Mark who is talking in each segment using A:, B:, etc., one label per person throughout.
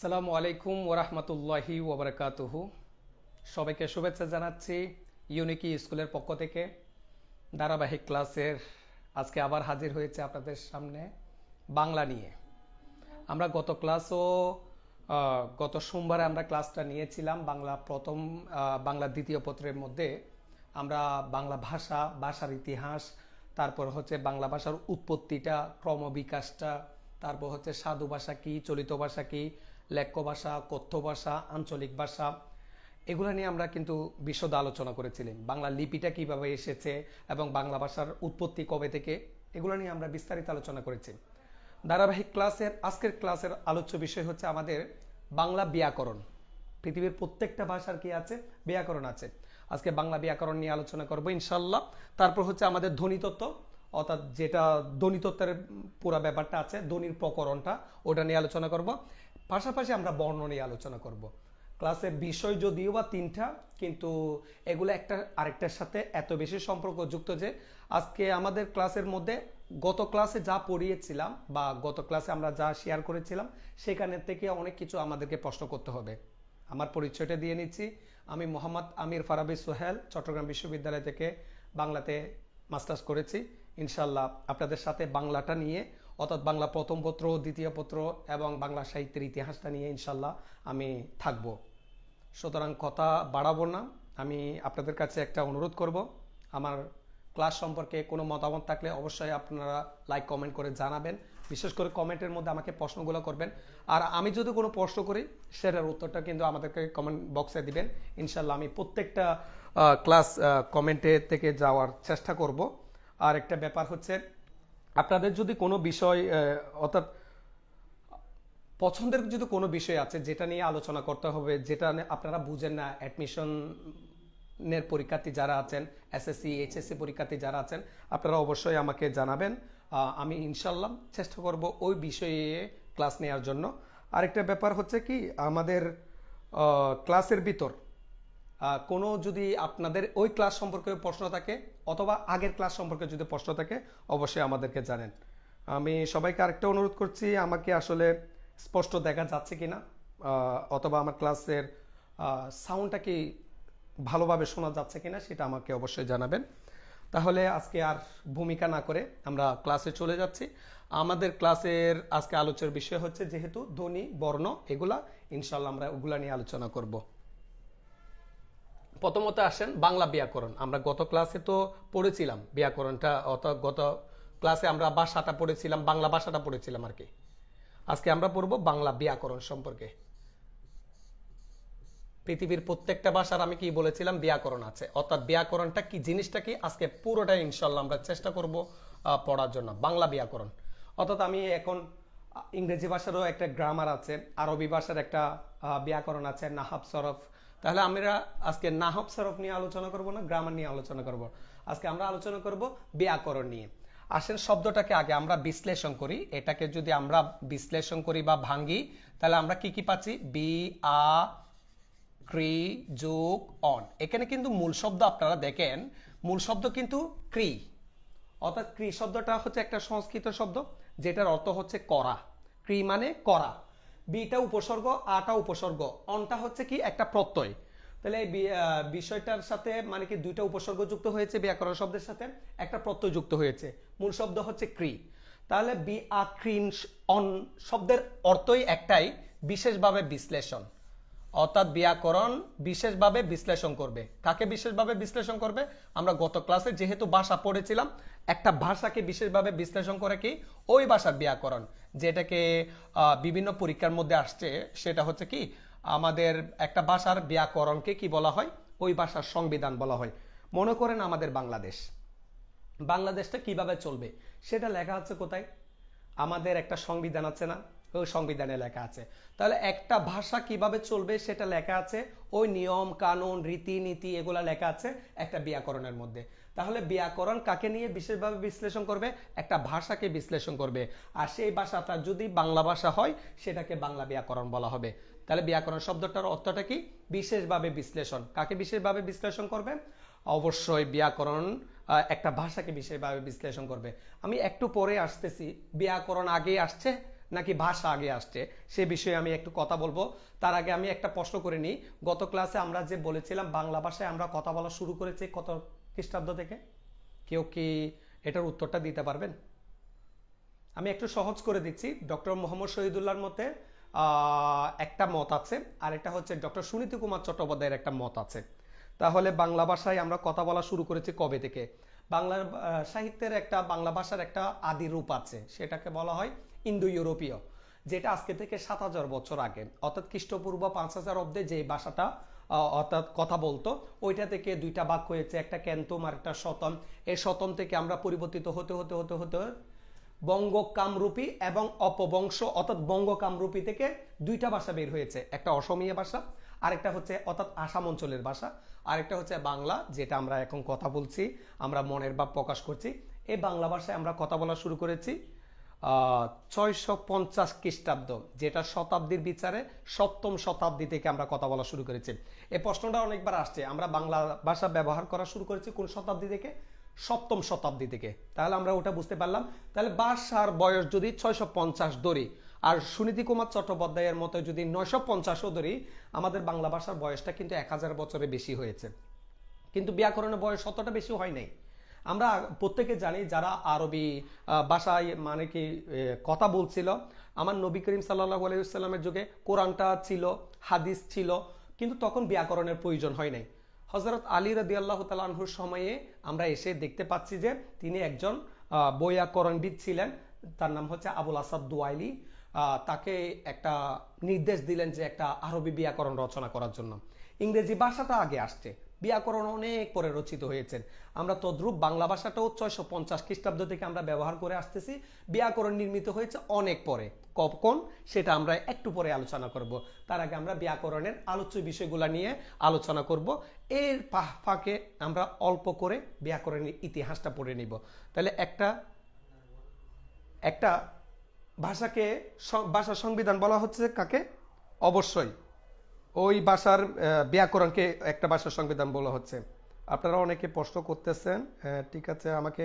A: আসসালামু আলাইকুম ওরহমতুল্লাহি ওবরাকাতুহু সবাইকে শুভেচ্ছা জানাচ্ছি ইউনিকি স্কুলের পক্ষ থেকে ধারাবাহিক ক্লাসের আজকে আবার হাজির হয়েছে আপনাদের সামনে বাংলা নিয়ে আমরা গত ক্লাসও গত সোমবারে আমরা ক্লাসটা নিয়েছিলাম বাংলা প্রথম বাংলা দ্বিতীয় পত্রের মধ্যে আমরা বাংলা ভাষা ভাষার ইতিহাস তারপর হচ্ছে বাংলা ভাষার উৎপত্তিটা ক্রমবিকাশটা তারপর হচ্ছে সাধু ভাষা কি চলিত ভাষা কি লেখ্য ভাষা কথ্য ভাষা আঞ্চলিক ভাষা এগুলো নিয়ে আমরা কিন্তু বিশদ আলোচনা করেছিলাম বাংলা লিপিটা কিভাবে এসেছে এবং বাংলা ভাষার উৎপত্তি কবে থেকে এগুলো নিয়ে আমরা বিস্তারিত আলোচনা করেছি ধারাবাহিক ক্লাসের আজকের ক্লাসের আলোচ্য বিষয় হচ্ছে আমাদের বাংলা ব্যাকরণ পৃথিবীর প্রত্যেকটা ভাষার কি আছে ব্যাকরণ আছে আজকে বাংলা ব্যাকরণ নিয়ে আলোচনা করব ইনশাল্লাহ তারপর হচ্ছে আমাদের ধ্বনিতত্ত্ব অর্থাৎ যেটা ধ্বনিতত্ত্বের পুরা ব্যাপারটা আছে ধ্বনির প্রকরণটা ওটা নিয়ে আলোচনা করব পাশাপাশি আমরা বর্ণ নিয়ে আলোচনা করব ক্লাসের বিষয় যদিও বা তিনটা কিন্তু এগুলো একটা আরেকটার সাথে এত বেশি সম্পর্ক যুক্ত যে আজকে আমাদের ক্লাসের মধ্যে গত ক্লাসে যা পড়িয়েছিলাম বা গত ক্লাসে আমরা যা শেয়ার করেছিলাম সেখানে থেকে অনেক কিছু আমাদেরকে প্রশ্ন করতে হবে আমার পরিচয়টা দিয়ে নিচ্ছি আমি মোহাম্মদ আমির ফারাবি সোহেল চট্টগ্রাম বিশ্ববিদ্যালয় থেকে বাংলাতে মাস্টার্স করেছি ইনশাল্লাহ আপনাদের সাথে বাংলাটা নিয়ে অর্থাৎ বাংলা প্রথম পত্র দ্বিতীয় পত্র এবং বাংলা সাহিত্যের ইতিহাসটা নিয়ে ইনশাল্লাহ আমি থাকব সুতরাং কথা বাড়াবো না আমি আপনাদের কাছে একটা অনুরোধ করব আমার ক্লাস সম্পর্কে কোনো মতামত থাকলে অবশ্যই আপনারা লাইক কমেন্ট করে জানাবেন বিশেষ করে কমেন্টের মধ্যে আমাকে প্রশ্নগুলো করবেন আর আমি যদি কোনো প্রশ্ন করি সেটার উত্তরটা কিন্তু আমাদেরকে কমেন্ট বক্সে দিবেন ইনশাল্লাহ আমি প্রত্যেকটা ক্লাস কমেন্টে থেকে যাওয়ার চেষ্টা করব আর একটা ব্যাপার হচ্ছে আপনাদের যদি কোনো বিষয় অর্থাৎ পছন্দের যদি কোনো বিষয় আছে যেটা নিয়ে আলোচনা করতে হবে যেটা আপনারা বুঝেন না অ্যাডমিশনের পরীক্ষার্থী যারা আছেন এসএসসি এইচএসসি পরীক্ষার্থী যারা আছেন আপনারা অবশ্যই আমাকে জানাবেন আমি ইনশাল্লাহ চেষ্টা করব ওই বিষয়ে ক্লাস নেওয়ার জন্য আরেকটা ব্যাপার হচ্ছে কি আমাদের ক্লাসের ভিতর কোনো যদি আপনাদের ওই ক্লাস সম্পর্কে প্রশ্ন থাকে অথবা আগের ক্লাস সম্পর্কে যদি প্রশ্ন থাকে অবশ্যই আমাদেরকে জানেন আমি সবাইকে আরেকটা অনুরোধ করছি আমাকে আসলে স্পষ্ট দেখা যাচ্ছে কি না অথবা আমার ক্লাসের সাউন্ডটা কি ভালোভাবে শোনা যাচ্ছে কি না সেটা আমাকে অবশ্যই জানাবেন তাহলে আজকে আর ভূমিকা না করে আমরা ক্লাসে চলে যাচ্ছি আমাদের ক্লাসের আজকে আলোচনার বিষয় হচ্ছে যেহেতু ধ্বনি বর্ণ এগুলা ইনশাল্লাহ আমরা ওগুলা নিয়ে আলোচনা করবো প্রথমত আসেন বাংলা ব্যাকরণ আমরা গত ক্লাসে তো পড়েছিলাম ব্যাকরণটা অত গত ক্লাসে আমরা ভাষাটা পড়েছিলাম বাংলা ভাষাটা পড়েছিলাম আর কি আজকে আমরা পড়ব বাংলা ব্যাকরণ সম্পর্কে পৃথিবীর প্রত্যেকটা ভাষার আমি কি বলেছিলাম ব্যাকরণ আছে অর্থাৎ ব্যাকরণটা কি জিনিসটা কি আজকে পুরোটা ইনশাল্লাহ আমরা চেষ্টা করব পড়ার জন্য বাংলা ব্যাকরণ অর্থাৎ আমি এখন ইংরেজি ভাষারও একটা গ্রামার আছে আরবি ভাষার একটা ব্যাকরণ আছে নাহাব সরফ তাহলে আমরা আজকে নাহব সরফ নিয়ে আলোচনা করব না গ্রামার নিয়ে আলোচনা করব আজকে আমরা আলোচনা করব ব্যাকরণ নিয়ে আসেন শব্দটাকে আগে আমরা বিশ্লেষণ করি এটাকে যদি আমরা বিশ্লেষণ করি বা ভাঙ্গি তাহলে আমরা কি কি পাচ্ছি বি আ ক্রি যোগ অন এখানে কিন্তু মূল শব্দ আপনারা দেখেন মূল শব্দ কিন্তু ক্রি অর্থাৎ ক্রি শব্দটা হচ্ছে একটা সংস্কৃত শব্দ যেটার অর্থ হচ্ছে করা ক্রি মানে করা বিটা উপসর্গ আটা উপসর্গ অনটা হচ্ছে কি একটা প্রত্যয় তাহলে বিষয়টার সাথে মানে কি দুইটা উপসর্গ যুক্ত হয়েছে ব্যাকরণ শব্দের সাথে একটা প্রত্যয় যুক্ত হয়েছে মূল শব্দ হচ্ছে ক্রি তাহলে বি আক্রিন অন শব্দের অর্থই একটাই বিশেষভাবে বিশ্লেষণ অর্থাৎ ব্যাকরণ বিশেষভাবে বিশ্লেষণ করবে কাকে বিশেষভাবে বিশ্লেষণ করবে আমরা গত ক্লাসে যেহেতু ভাষা পড়েছিলাম একটা ভাষাকে বিশেষভাবে বিশ্লেষণ করে কি ওই ভাষার ব্যাকরণ যেটাকে বিভিন্ন পরীক্ষার মধ্যে আসছে সেটা হচ্ছে কি আমাদের একটা ভাষার ব্যাকরণকে কি বলা হয় ওই ভাষার সংবিধান বলা হয় মনে করেন আমাদের বাংলাদেশ বাংলাদেশটা কিভাবে চলবে সেটা লেখা আছে কোথায় আমাদের একটা সংবিধান আছে না সংবিধানে লেখা আছে তাহলে একটা ভাষা কিভাবে চলবে সেটা লেখা আছে ওই নিয়ম কানুন রীতিনীতি এগুলা লেখা আছে একটা ব্যাকরণের মধ্যে তাহলে ব্যাকরণ কাকে নিয়ে বিশেষভাবে বিশ্লেষণ করবে একটা ভাষাকে বিশ্লেষণ করবে আর সেই ভাষাটা যদি বাংলা ভাষা হয় সেটাকে বাংলা ব্যাকরণ বলা হবে তাহলে ব্যাকরণ শব্দটার অর্থটা কি বিশেষভাবে বিশ্লেষণ কাকে বিশেষভাবে বিশ্লেষণ করবে অবশ্যই ব্যাকরণ একটা ভাষাকে বিশেষভাবে বিশ্লেষণ করবে আমি একটু পরে আসতেছি ব্যাকরণ আগে আসছে নাকি ভাষা আগে আসছে সে বিষয়ে আমি একটু কথা বলবো তার আগে আমি একটা প্রশ্ন করে নিই গত ক্লাসে আমরা যে বলেছিলাম বাংলা ভাষায় আমরা কথা বলা শুরু করেছি কত খ্রিস্টাব্দ থেকে কেউ কি এটার উত্তরটা দিতে পারবেন আমি একটু সহজ করে দিচ্ছি ডক্টর মোহাম্মদ শহীদুল্লাহর মতে একটা মত আছে আর একটা হচ্ছে ডক্টর সুনীতি কুমার চট্টোপাধ্যায়ের একটা মত আছে তাহলে বাংলা ভাষায় আমরা কথা বলা শুরু করেছি কবে থেকে বাংলা সাহিত্যের একটা বাংলা ভাষার একটা আদি রূপ আছে সেটাকে বলা হয় ইন্দো ইউরোপীয় যেটা আজকে থেকে সাত হাজার বছর আগে অর্থাৎ খ্রিস্টপূর্ব পাঁচ হাজার অব্দে যে ভাষাটা অর্থাৎ কথা বলতো ওইটা থেকে দুইটা বাক হয়েছে একটা ক্যান্তম আর একটা সতন এই সতন থেকে আমরা পরিবর্তিত হতে হতে হতে হতে বঙ্গ কামরূপী এবং অপবংশ অর্থাৎ বঙ্গ কামরূপী থেকে দুইটা ভাষা বের হয়েছে একটা অসমীয়া ভাষা আরেকটা হচ্ছে অর্থাৎ আসাম অঞ্চলের ভাষা আরেকটা হচ্ছে বাংলা যেটা আমরা এখন কথা বলছি আমরা মনের ভাব প্রকাশ করছি এই বাংলা ভাষায় আমরা কথা বলা শুরু করেছি ছয়শো পঞ্চাশ খ্রিস্টাব্দ যেটা শতাব্দীর বিচারে সপ্তম শতাব্দী থেকে আমরা কথা বলা শুরু করেছি এই প্রশ্নটা অনেকবার আসছে আমরা বাংলা ভাষা ব্যবহার করা শুরু করেছি কোন শতাব্দী থেকে সপ্তম শতাব্দী থেকে তাহলে আমরা ওটা বুঝতে পারলাম তাহলে বাসার বয়স যদি ছয়শো পঞ্চাশ ধরি আর সুনীতি কুমার চট্টোপাধ্যায়ের মতো যদি নয়শো পঞ্চাশও ধরি আমাদের বাংলা ভাষার বয়সটা কিন্তু এক হাজার বছরে বেশি হয়েছে কিন্তু ব্যাকরণের বয়স অতটা বেশি হয় নাই আমরা প্রত্যেকে জানি যারা আরবি ভাষায় মানে কি কথা বলছিল আমার নবী করিম সাল্লাহ আলাইসাল্লামের যুগে কোরআনটা ছিল হাদিস ছিল কিন্তু তখন ব্যাকরণের প্রয়োজন হয় নাই হজরত আলী রদি আল্লাহ তালাহুর সময়ে আমরা এসে দেখতে পাচ্ছি যে তিনি একজন বৈয়াকরণবিদ ছিলেন তার নাম হচ্ছে আবুল আসাদ দুয়াইলি তাকে একটা নির্দেশ দিলেন যে একটা আরবি ব্যাকরণ রচনা করার জন্য ইংরেজি ভাষাটা আগে আসছে ব্যাকরণ অনেক পরে রচিত হয়েছেন আমরা তদ্রূপ বাংলা ভাষাটাও ছয়শো পঞ্চাশ খ্রিস্টাব্দ থেকে আমরা ব্যবহার করে আসতেছি ব্যাকরণ নির্মিত হয়েছে অনেক পরে কখন সেটা আমরা একটু পরে আলোচনা করব তার আগে আমরা ব্যাকরণের আলোচ্য বিষয়গুলো নিয়ে আলোচনা করব এর ফাঁকে আমরা অল্প করে ব্যাকরণের ইতিহাসটা পড়ে নিব তাহলে একটা একটা ভাষাকে ভাষা সংবিধান বলা হচ্ছে কাকে অবশ্যই ওই ভাষার ব্যাকরণকে একটা ভাষার সংবিধান বলা হচ্ছে আপনারা অনেকে প্রশ্ন করতেছেন ঠিক আছে আমাকে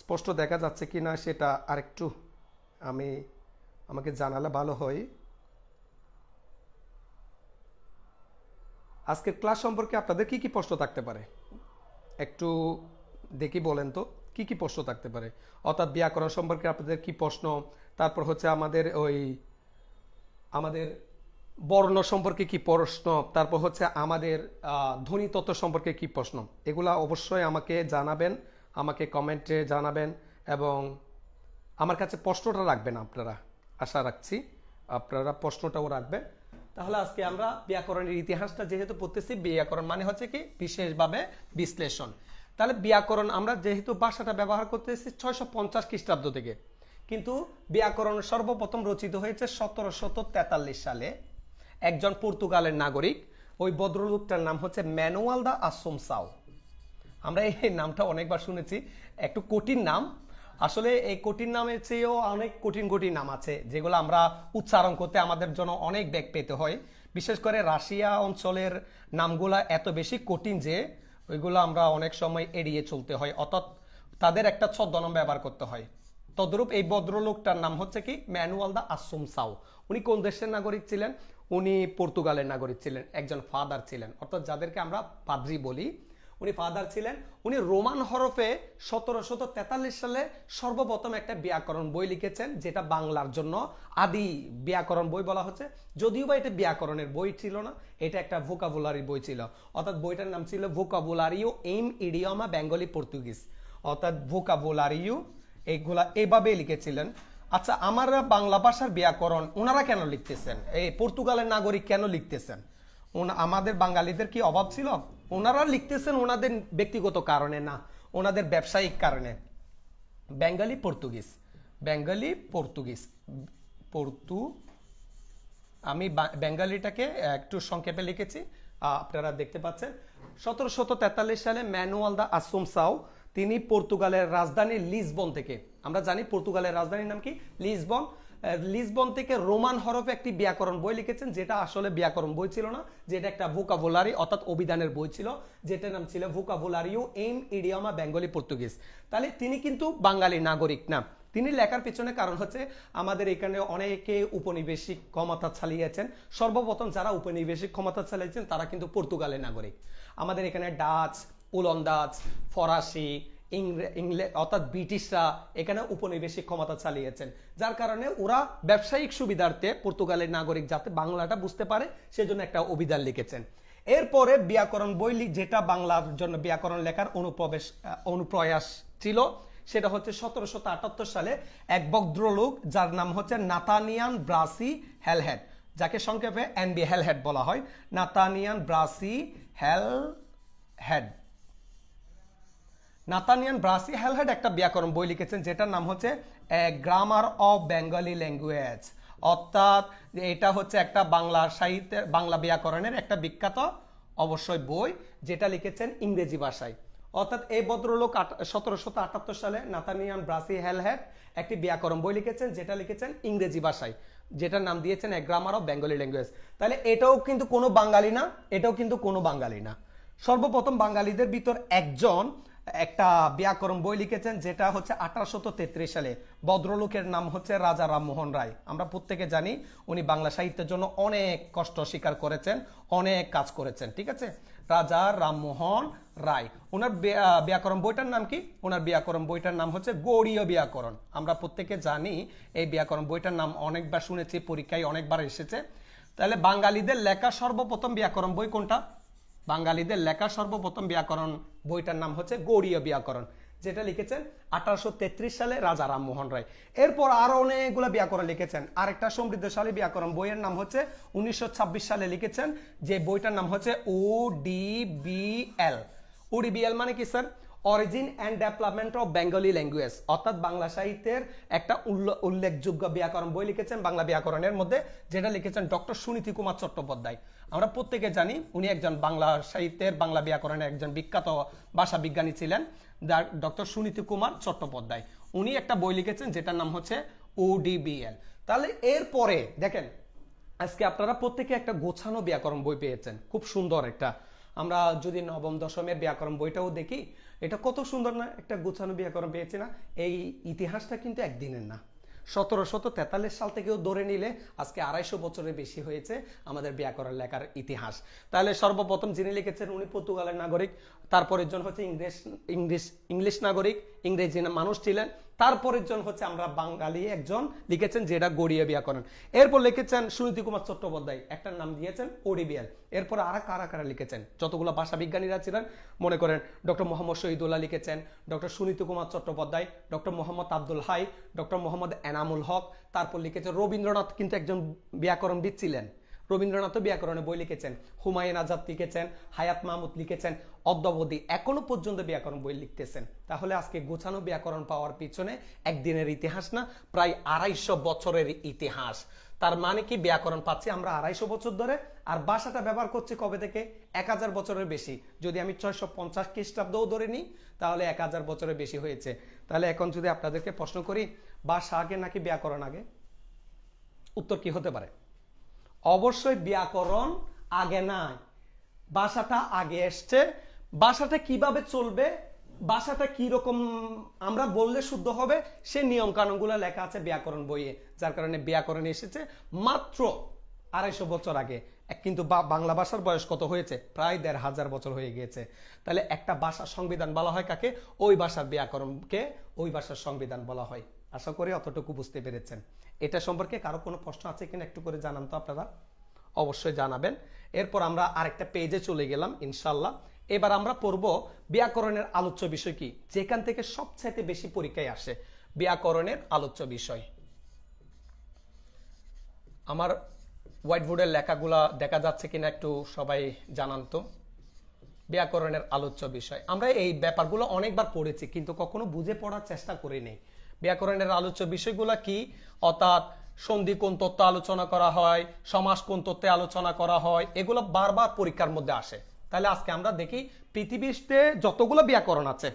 A: স্পষ্ট দেখা যাচ্ছে কি না সেটা আরেকটু আমি আমাকে জানালে ভালো হয় আজকের ক্লাস সম্পর্কে আপনাদের কি কি প্রশ্ন থাকতে পারে একটু দেখি বলেন তো কি কি প্রশ্ন থাকতে পারে অর্থাৎ ব্যাকরণ সম্পর্কে আপনাদের কি প্রশ্ন তারপর হচ্ছে আমাদের ওই আমাদের বর্ণ সম্পর্কে কি প্রশ্ন তারপর হচ্ছে আমাদের ধ্বনিতত্ত্ব সম্পর্কে কি প্রশ্ন এগুলা অবশ্যই আমাকে জানাবেন আমাকে কমেন্টে জানাবেন এবং আমার কাছে প্রশ্নটা রাখবেন আপনারা আশা রাখছি আপনারা প্রশ্নটাও রাখবেন তাহলে আজকে আমরা ব্যাকরণের ইতিহাসটা যেহেতু পড়তেছি ব্যাকরণ মানে হচ্ছে কি বিশেষভাবে বিশ্লেষণ তাহলে ব্যাকরণ আমরা যেহেতু ভাষাটা ব্যবহার করতেছি ছয়শো পঞ্চাশ খ্রিস্টাব্দ থেকে কিন্তু ব্যাকরণ সর্বপ্রথম রচিত হয়েছে সতেরোশত তেতাল্লিশ সালে একজন পর্তুগালের নাগরিক ওই ভদ্রলোকটার নাম হচ্ছে ম্যানুয়াল দা আসম সাও আমরা এই নামটা অনেকবার শুনেছি একটু কঠিন নাম আসলে এই কঠিন নামের চেয়েও অনেক কঠিন কঠিন নাম আছে যেগুলো আমরা উচ্চারণ করতে আমাদের জন্য অনেক ব্যাগ পেতে হয় বিশেষ করে রাশিয়া অঞ্চলের নামগুলা এত বেশি কঠিন যে ওইগুলো আমরা অনেক সময় এড়িয়ে চলতে হয় অর্থাৎ তাদের একটা ছদ্মনাম ব্যবহার করতে হয় তদ্রূপ এই ভদ্রলোকটার নাম হচ্ছে কি ম্যানুয়াল দা আসুম সাউ উনি কোন দেশের নাগরিক ছিলেন উনি পর্তুগালের নাগরিক ছিলেন একজন ফাদার ছিলেন অর্থাৎ যাদেরকে আমরা পাদ্রি বলি উনি ফাদার ছিলেন উনি রোমান হরফে সতেরোশত তেতাল্লিশ সালে সর্বপ্রথম একটা ব্যাকরণ বই লিখেছেন যেটা বাংলার জন্য আদি ব্যাকরণ বই বলা হচ্ছে যদিও বা এটা ব্যাকরণের বই ছিল না এটা একটা ভোকাবুলারি বই ছিল অর্থাৎ বইটার নাম ছিল ভোকাবুলারিও এম ইডিয়মা বেঙ্গলি পর্তুগিজ অর্থাৎ ভোকাবুলারিও এইগুলা এভাবে লিখেছিলেন আচ্ছা আমারা বাংলা ভাষার ব্যাকরণ ওনারা কেন লিখতেছেন এই পর্তুগালের নাগরিক কেন লিখতেছেন আমাদের বাঙালিদের কি অভাব ছিল ওনারা লিখতেছেন ওনাদের ব্যক্তিগত কারণে না ওনাদের ব্যবসায়িক কারণে বেঙ্গালি পর্তুগিজ বেঙ্গালি পর্তুগিজ পর্তু আমি বেঙ্গালিটাকে একটু সংক্ষেপে লিখেছি আপনারা দেখতে পাচ্ছেন সতেরোশো তেতাল্লিশ সালে ম্যানুয়াল দ্য আসুম সাউ তিনি পর্তুগালের রাজধানী লিসবন থেকে আমরা জানি পর্তুগালের রাজধানীর নাম কি লিসবন লিসবন থেকে রোমান হরফে একটি ব্যাকরণ বই লিখেছেন যেটা আসলে ব্যাকরণ বই ছিল না যেটা একটা ভোকাবুলারি অর্থাৎ অভিধানের বই ছিল যেটার নাম ছিল ভোকাবুলারিও এম ইডিয়ামা বেঙ্গলি পর্তুগিজ তাহলে তিনি কিন্তু বাঙালি নাগরিক না তিনি লেখার পেছনে কারণ হচ্ছে আমাদের এখানে অনেকে উপনিবেশিক ক্ষমতা চালিয়েছেন সর্বপ্রথম যারা উপনিবেশিক ক্ষমতা চালিয়েছেন তারা কিন্তু পর্তুগালের নাগরিক আমাদের এখানে ডাচ ওলন্দাজ ফরাসি ইংরে অর্থাৎ ব্রিটিশরা এখানে উপনিবেশিক ক্ষমতা চালিয়েছেন যার কারণে ওরা ব্যবসায়িক সুবিধার্থে পর্তুগালের নাগরিক যাতে বাংলাটা বুঝতে পারে সেজন্য একটা অভিধান লিখেছেন এরপরে ব্যাকরণ বইলি যেটা বাংলার জন্য ব্যাকরণ লেখার অনুপ্রবেশ অনুপ্রয়াস ছিল সেটা হচ্ছে সতেরোশত আটাত্তর সালে এক ভদ্রলোক যার নাম হচ্ছে নাতানিয়ান ব্রাসি হেলহেড যাকে সংক্ষেপে বি হেলহেড বলা হয় Nathaniel Brassey Halhed Nathaniel Brassey Halhed একটা ব্যাকরণ বই লিখেছেন যেটার নাম হচ্ছে গ্রামার অফ বেঙ্গলি ল্যাঙ্গুয়েজ অর্থাৎ এটা হচ্ছে একটা বাংলা সাহিত্যের বাংলা ব্যাকরণের একটা বিখ্যাত অবশ্যই বই যেটা লিখেছেন ইংরেজি ভাষায় অর্থাৎ এই ভদ্রলোক সতেরোশত আটাত্তর সালে নাতানিয়ান ব্রাসি হ্যালহেড একটি ব্যাকরণ বই লিখেছেন যেটা লিখেছেন ইংরেজি ভাষায় যেটার নাম দিয়েছেন এক গ্রামার অফ বেঙ্গলি ল্যাঙ্গুয়েজ তাহলে এটাও কিন্তু কোনো বাঙালি না এটাও কিন্তু কোনো বাঙালি না সর্বপ্রথম বাঙালিদের ভিতর একজন একটা ব্যাকরণ বই লিখেছেন যেটা হচ্ছে আঠারোশত সালে ভদ্রলোকের নাম হচ্ছে রাজা রামমোহন রায় আমরা প্রত্যেকে জানি উনি বাংলা সাহিত্যের জন্য অনেক কষ্ট স্বীকার করেছেন অনেক কাজ করেছেন ঠিক আছে রাজা রামমোহন রায় ওনার ব্যাকরণ বইটার নাম কি ওনার ব্যাকরণ বইটার নাম হচ্ছে গৌরীয় ব্যাকরণ আমরা প্রত্যেকে জানি এই ব্যাকরণ বইটার নাম অনেকবার শুনেছি পরীক্ষায় অনেকবার এসেছে তাহলে বাঙালিদের লেখা সর্বপ্রথম ব্যাকরণ বই কোনটা বাঙালিদের লেখা সর্বপ্রথম ব্যাকরণ বইটার নাম হচ্ছে গৌরীয় ব্যাকরণ যেটা লিখেছেন আঠারোশো সালে রাজা রামমোহন রায় এরপর আরো অনেকগুলো ব্যাকরণ লিখেছেন আরেকটা সমৃদ্ধশালী ব্যাকরণ বইয়ের নাম হচ্ছে উনিশশো সালে লিখেছেন যে বইটার নাম হচ্ছে ও ডি বি এল ওডিবিএল মানে কি sir origin and development of Bengali language অর্থাৎ বাংলা সাহিত্যের একটা উল্লেখযোগ্য ব্যাকরণ বই লিখেছেন বাংলা ব্যাকরণের মধ্যে যেটা লিখেছেন ডক্টর সুনীতি কুমার চট্টোপাধ্যায় আমরা প্রত্যেকে জানি উনি একজন বাংলা সাহিত্যের বাংলা ব্যাকরণের একজন বিখ্যাত ভাষা বিজ্ঞানী ছিলেন ডক্টর সুনীতি কুমার চট্টোপাধ্যায় উনি একটা বই লিখেছেন যেটার নাম হচ্ছে ওডিবিএল তাহলে এরপরে দেখেন আজকে আপনারা প্রত্যেকে একটা গোছানো ব্যাকরণ বই পেয়েছেন খুব সুন্দর একটা আমরা যদি নবম দশমের ব্যাকরণ বইটাও দেখি এটা কত সুন্দর না একটা গুছানো ব্যাকরণ পেয়েছে না এই ইতিহাসটা কিন্তু একদিনের না সতেরোশত তেতাল্লিশ সাল থেকেও ধরে নিলে আজকে আড়াইশো বছরের বেশি হয়েছে আমাদের ব্যাকরণ লেখার ইতিহাস তাহলে সর্বপ্রথম যিনি লিখেছেন উনি পর্তুগালের নাগরিক তারপরের জন হচ্ছে ইংরেজ ইংলিশ ইংলিশ নাগরিক ইংরেজি মানুষ ছিলেন তারপরের জন হচ্ছে আমরা বাঙালি একজন লিখেছেন যেটা গড়িয়ে ব্যাকরণ এরপর লিখেছেন সুনীতি কুমার চট্টোপাধ্যায় একটার নাম দিয়েছেন ওডিবিয়াল এরপর আর কারা কারা লিখেছেন যতগুলো ভাষা বিজ্ঞানীরা ছিলেন মনে করেন ডক্টর মোহাম্মদ শহীদুল্লাহ লিখেছেন doctor Suniti Kumar Chattopadhyay doctor Mohammad Abdul Hai doctor Mohammad Enamul Haque তারপর লিখেছেন রবীন্দ্রনাথ কিন্তু একজন ব্যাকরণবিদ ছিলেন রবীন্দ্রনাথও ব্যাকরণে বই লিখেছেন হুমায়ুন আজাদ লিখেছেন হায়াত মাহমুদ লিখেছেন অদ্যাবধি এখনো পর্যন্ত ব্যাকরণ বই লিখতেছেন তাহলে আজকে গোছানো ব্যাকরণ পাওয়ার পিছনে একদিনের ইতিহাস না প্রায় আড়াইশো বছরের ইতিহাস তার মানে কি ব্যাকরণ পাচ্ছি আমরা আড়াইশো বছর ধরে আর বাসাটা ব্যবহার করছি কবে থেকে এক হাজার বছরের বেশি যদি আমি ছয়শো পঞ্চাশ খ্রিস্টাব্দও ধরে নিই তাহলে এক হাজার বছরের বেশি হয়েছে তাহলে এখন যদি আপনাদেরকে প্রশ্ন করি বাসা আগে নাকি ব্যাকরণ আগে উত্তর কি হতে পারে অবশ্যই ব্যাকরণ আগে নাই বাসাটা আগে এসছে বাসাটা কিভাবে চলবে বাসাটা কি রকম আমরা বললে শুদ্ধ হবে সে নিয়ম কানুনগুলো লেখা আছে ব্যাকরণ বইয়ে যার কারণে ব্যাকরণ এসেছে মাত্র আড়াইশো বছর আগে কিন্তু বাংলা ভাষার বয়স কত হয়েছে প্রায় দেড় হাজার বছর হয়ে গিয়েছে তাহলে একটা ভাষার সংবিধান বলা হয় কাকে ওই ভাষার ব্যাকরণকে ওই ভাষার সংবিধান বলা হয় আশা করি অতটুকু বুঝতে পেরেছেন এটা সম্পর্কে কারো কোনো প্রশ্ন আছে কিনা একটু করে জানান তো আপনারা অবশ্যই জানাবেন এরপর আমরা আরেকটা পেজে চলে গেলাম ইনশাল্লাহ এবার আমরা পড়ব ব্যাকরণের আলোচ্য বিষয় কি যেখান থেকে সবচাইতে বেশি পরীক্ষায় আসে ব্যাকরণের আলোচ্য বিষয় আমার হোয়াইট বোর্ডের লেখাগুলা দেখা যাচ্ছে কিনা একটু সবাই জানান তো ব্যাকরণের আলোচ্য বিষয় আমরা এই ব্যাপারগুলো অনেকবার পড়েছি কিন্তু কখনো বুঝে পড়ার চেষ্টা করি নেই ব্যাকরণের আলোচ্য বিষয়গুলো কি অর্থাৎ সন্ধি কোন তত্ত্ব আলোচনা করা হয় সমাস কোন তত্ত্বে আলোচনা করা হয় এগুলো বারবার পরীক্ষার মধ্যে আসে তাহলে আজকে আমরা দেখি পৃথিবীতে যতগুলো ব্যাকরণ আছে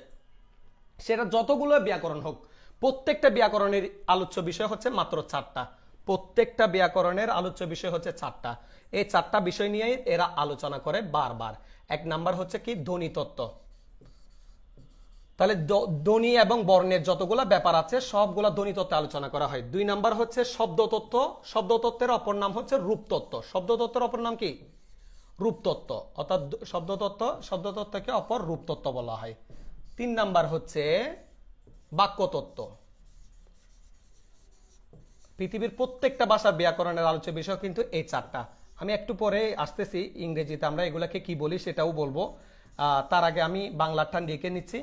A: সেটা যতগুলো ব্যাকরণ হোক প্রত্যেকটা ব্যাকরণের আলোচ্য বিষয় হচ্ছে মাত্র চারটা প্রত্যেকটা ব্যাকরণের আলোচ্য বিষয় হচ্ছে চারটা এই চারটা বিষয় নিয়েই এরা আলোচনা করে বারবার এক নাম্বার হচ্ছে কি ধ্বনি তত্ত্ব তাহলে ধ্বনি এবং বর্ণের যতগুলো ব্যাপার আছে সবগুলো ধ্বনি তত্ত্বে আলোচনা করা হয় দুই নাম্বার হচ্ছে শব্দ তত্ত্ব শব্দ তত্ত্বের অপর নাম হচ্ছে রূপতত্ত্ব শব্দ তত্ত্বের অপর নাম কি রূপতত্ত্ব অর্থাৎ শব্দ তত্ত্ব শব্দ তত্ত্বকে অপর রূপতত্ত্ব বলা হয় তিন নাম্বার হচ্ছে বাক্যতত্ত্ব পৃথিবীর প্রত্যেকটা ভাষা ব্যাকরণের আলোচ্য বিষয় কিন্তু এই চারটা আমি একটু পরে আসতেছি ইংরেজিতে আমরা এগুলাকে কি বলি সেটাও বলবো তার আগে আমি বাংলাটা ডেকে নিচ্ছি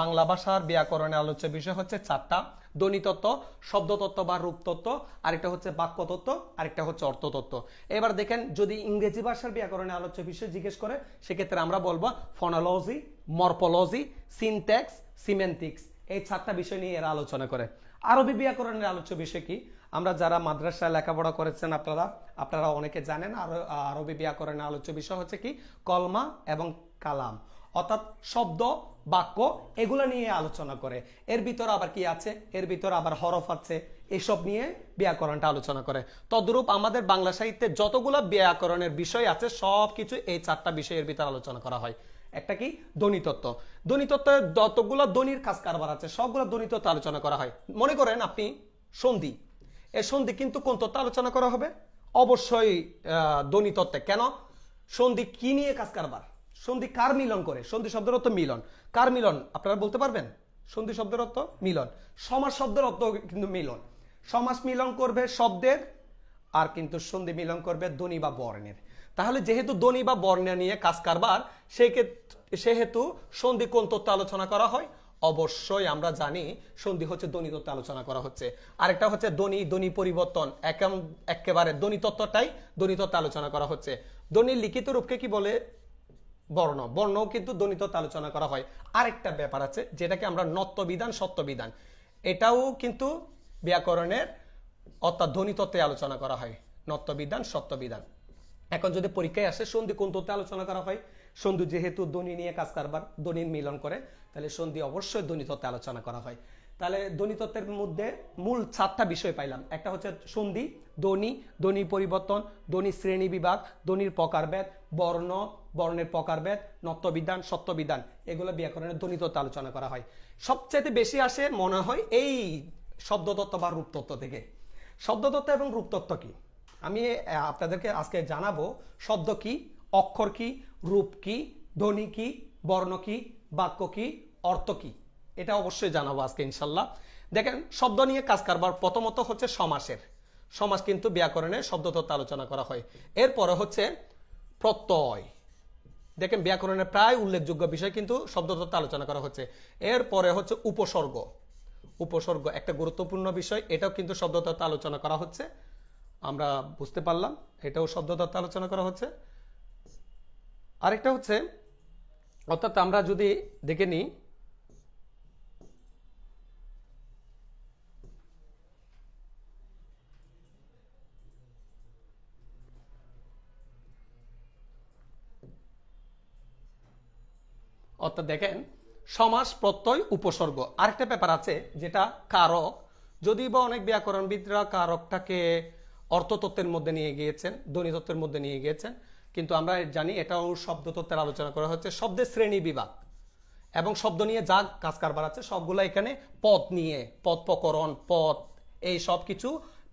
A: বাংলা ভাষার ব্যাকরণে আলোচ্য বিষয় হচ্ছে চারটা দনিতত্ত্ব শব্দতত্ত্ব বা রূপতত্ত্ব আরেকটা হচ্ছে বাক্যতত্ত্ব আরেকটা হচ্ছে অর্থতত্ত্ব এবার দেখেন যদি ইংরেজি ভাষার ব্যাকরণে আলোচ্য বিষয় জিজ্ঞেস করে সেক্ষেত্রে আমরা বলবো ফোনোলজি মর্পোলজি সিনটেক্স সিমেন্টিক্স এই চারটা বিষয় নিয়ে এরা আলোচনা করে আরবি ব্যাকরণের আলোচ্য বিষয় কি আমরা যারা মাদ্রাসায় লেখাপড়া করেছেন আপনারা আপনারা অনেকে জানেন আরবি ব্যাকরণের আলোচ্য বিষয় হচ্ছে কি কলমা এবং কালাম অর্থাৎ শব্দ বাক্য এগুলো নিয়ে আলোচনা করে এর ভিতর আবার কি আছে এর ভিতর আবার হরফ আছে এসব নিয়ে ব্যাকরণটা আলোচনা করে তদ্রূপ আমাদের বাংলা সাহিত্যে যতগুলো ব্যাকরণের বিষয় আছে সব কিছু এই চারটা বিষয়ের ভিতর আলোচনা করা হয় একটা কি দনিতত্ত্ব দনিতত্ত্ব যতগুলো দনির কাজ কারবার আছে সবগুলো দনিতত্ত্ব আলোচনা করা হয় মনে করেন আপনি সন্ধি এ সন্ধি কিন্তু কোন তত্ত্ব আলোচনা করা হবে অবশ্যই দনিতত্ত্বে কেন সন্ধি কি নিয়ে কাজ কারবার সন্ধি কার মিলন করে সন্ধি শব্দের অর্থ মিলন কার মিলন আপনারা বলতে পারবেন সন্ধি শব্দের অর্থ মিলন সমাস শব্দের অর্থ কিন্তু মিলন সমাস মিলন করবে শব্দের আর কিন্তু সন্ধি মিলন করবে ধনী বা বর্ণের তাহলে যেহেতু ধনী বা বর্ণ নিয়ে কাজ কারবার সেহেতু সন্ধি কোন তত্ত্ব আলোচনা করা হয় অবশ্যই আমরা জানি সন্ধি হচ্ছে ধনী তত্ত্ব আলোচনা করা হচ্ছে আরেকটা হচ্ছে ধ্বনি ধনী পরিবর্তন একেবারে ধ্বনি তত্ত্বটাই ধনী তত্ত্ব আলোচনা করা হচ্ছে ধনীর লিখিত রূপকে কি বলে বর্ণ বর্ণ কিন্তু দনিতত আলোচনা করা হয় আরেকটা ব্যাপার আছে যেটাকে আমরা নত্যবিধান সত্যবিধান এটাও কিন্তু ব্যাকরণের অর্থাৎ ধ্বনিতত্ত্বে আলোচনা করা হয় নত্যবিধান সত্যবিধান এখন যদি পরীক্ষায় আসে সন্ধি কোন তত্ত্বে আলোচনা করা হয় সন্ধু যেহেতু ধ্বনি নিয়ে কাজ কারবার ধ্বনির মিলন করে তাহলে সন্ধি অবশ্যই ধ্বনিতত্ত্বে আলোচনা করা হয় তাহলে ধ্বনিতত্ত্বের মধ্যে মূল চারটা বিষয় পাইলাম একটা হচ্ছে সন্ধি ধ্বনি ধ্বনি পরিবর্তন ধ্বনি শ্রেণী বিভাগ ধ্বনির প্রকারভেদ বর্ণ বর্ণের প্রকারভেদ নত্যবিধান সত্যবিধান এগুলো ব্যাকরণের ধ্বনিতত্ত্ব আলোচনা করা হয় সবচেয়ে বেশি আসে মনে হয় এই শব্দতত্ত্ব বা রূপতত্ত্ব থেকে শব্দতত্ত্ব এবং রূপতত্ত্ব কি আমি আপনাদেরকে আজকে জানাবো শব্দ কি অক্ষর কি রূপ কি ধ্বনি কি বর্ণ কি বাক্য কি অর্থ কি এটা অবশ্যই জানাবো আজকে ইনশাল্লাহ দেখেন শব্দ নিয়ে কাজ করবার প্রথমত হচ্ছে সমাসের সমাজ কিন্তু ব্যাকরণে শব্দতত্ত্ব আলোচনা করা হয় এরপরে হচ্ছে প্রত্যয় দেখেন ব্যাকরণের প্রায় উল্লেখযোগ্য বিষয় কিন্তু শব্দতত্ত্ব আলোচনা করা হচ্ছে এরপরে হচ্ছে উপসর্গ উপসর্গ একটা গুরুত্বপূর্ণ বিষয় এটাও কিন্তু শব্দতত্ত্ব আলোচনা করা হচ্ছে আমরা বুঝতে পারলাম এটাও শব্দতত্ত্ব আলোচনা করা হচ্ছে আরেকটা হচ্ছে অর্থাৎ আমরা যদি দেখে নিই অর্থাৎ দেখেন সমাস প্রত্যয় উপসর্গ আরেকটা ব্যাপার আছে যেটা কারক যদি বা অনেক ব্যাকরণবিদরা কারকটাকে অর্থতত্ত্বের মধ্যে নিয়ে গিয়েছেন ধ্বনিতত্ত্বের মধ্যে নিয়ে গিয়েছেন কিন্তু আমরা জানি এটাও শব্দতত্ত্বের আলোচনা করা হচ্ছে শব্দের শ্রেণী বিভাগ এবং শব্দ নিয়ে যা কাজ কারবার আছে সবগুলো এখানে পথ নিয়ে পথ প্রকরণ পথ এই সব কিছু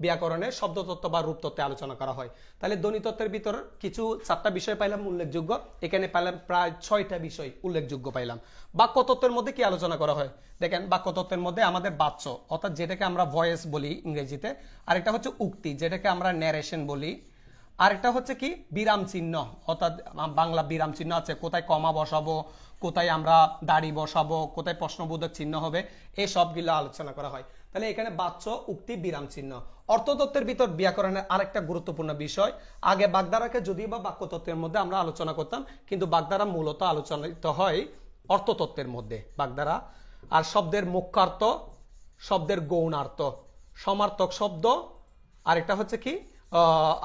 A: ব্যাকরণের শব্দতত্ত্ব বা রূপতত্ত্বে আলোচনা করা হয় তাহলে ধ্বনিতত্ত্বের ভিতর কিছু চারটা বিষয় পাইলাম উল্লেখযোগ্য এখানে পাইলাম প্রায় ছয়টা বিষয় উল্লেখযোগ্য পাইলাম বাক্যতত্ত্বের মধ্যে কি আলোচনা করা হয় দেখেন বাক্যতত্ত্বের মধ্যে আমাদের বাচ্য অর্থাৎ যেটাকে আমরা ভয়েস বলি ইংরেজিতে আরেকটা হচ্ছে উক্তি যেটাকে আমরা ন্যারেশন বলি আরেকটা হচ্ছে কি বিরাম চিহ্ন অর্থাৎ বাংলা বিরাম চিহ্ন আছে কোথায় কমা বসাবো কোথায় আমরা দাড়ি বসাবো কোথায় প্রশ্নবোধক চিহ্ন হবে এই সবগুলো আলোচনা করা হয় তাহলে এখানে বাচ্চ উক্তি বিরাম চিহ্ন অর্থতত্ত্বের ভিতর ব্যাকরণের আরেকটা গুরুত্বপূর্ণ বিষয় আগে বাগদারাকে যদিও বা বাক্যতত্ত্বের মধ্যে আমরা আলোচনা করতাম কিন্তু বাগদারা মূলত আলোচনিত হয় অর্থতত্ত্বের মধ্যে বাগদারা আর শব্দের মুখ্যার্থ শব্দের গৌণার্থ সমার্থক শব্দ আরেকটা হচ্ছে কি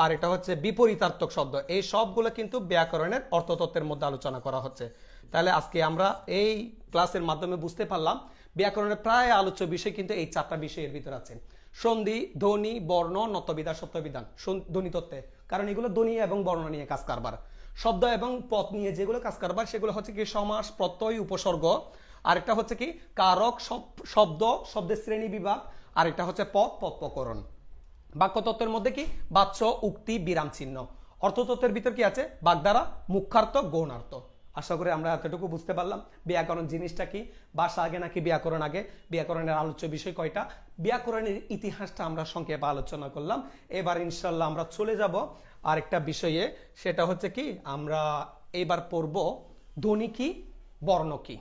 A: আর এটা হচ্ছে বিপরীতার্থক শব্দ এই সবগুলো কিন্তু ব্যাকরণের অর্থতত্ত্বের মধ্যে আলোচনা করা হচ্ছে তাহলে আজকে আমরা এই ক্লাসের মাধ্যমে বুঝতে পারলাম ব্যাকরণের প্রায় আলোচ্য বিষয় কিন্তু এই চারটা বিষয়ের ভিতর আছে সন্ধি ধ্বনি বর্ণ নতবিধা সত্যবিধান ধ্বনি তত্ত্বে কারণ এগুলো ধ্বনি এবং বর্ণ নিয়ে কাজ কারবার শব্দ এবং পথ নিয়ে যেগুলো কাজ কারবার সেগুলো হচ্ছে কি সমাস প্রত্যয় উপসর্গ আরেকটা হচ্ছে কি কারক শব্দ শব্দের শ্রেণী বিভাগ আরেকটা হচ্ছে পথ পথপকরণ বাক্যতত্ত্বের মধ্যে কি বাচ্য উক্তি বিরাম চিহ্ন অর্থতত্ত্বের ভিতর কি আছে বাগদারা মুখ্যার্থ গৌণার্থ আশা করি আমরা এতটুকু বুঝতে পারলাম ব্যাকরণ জিনিসটা কি বাসা আগে নাকি ব্যাকরণ আগে ব্যাকরণের আলোচ্য বিষয় কয়টা ব্যাকরণের ইতিহাসটা আমরা সংক্ষেপে আলোচনা করলাম এবার ইনশাল্লাহ আমরা চলে যাব আরেকটা বিষয়ে সেটা হচ্ছে কি আমরা এবার পড়ব ধ্বনি কি বর্ণ কি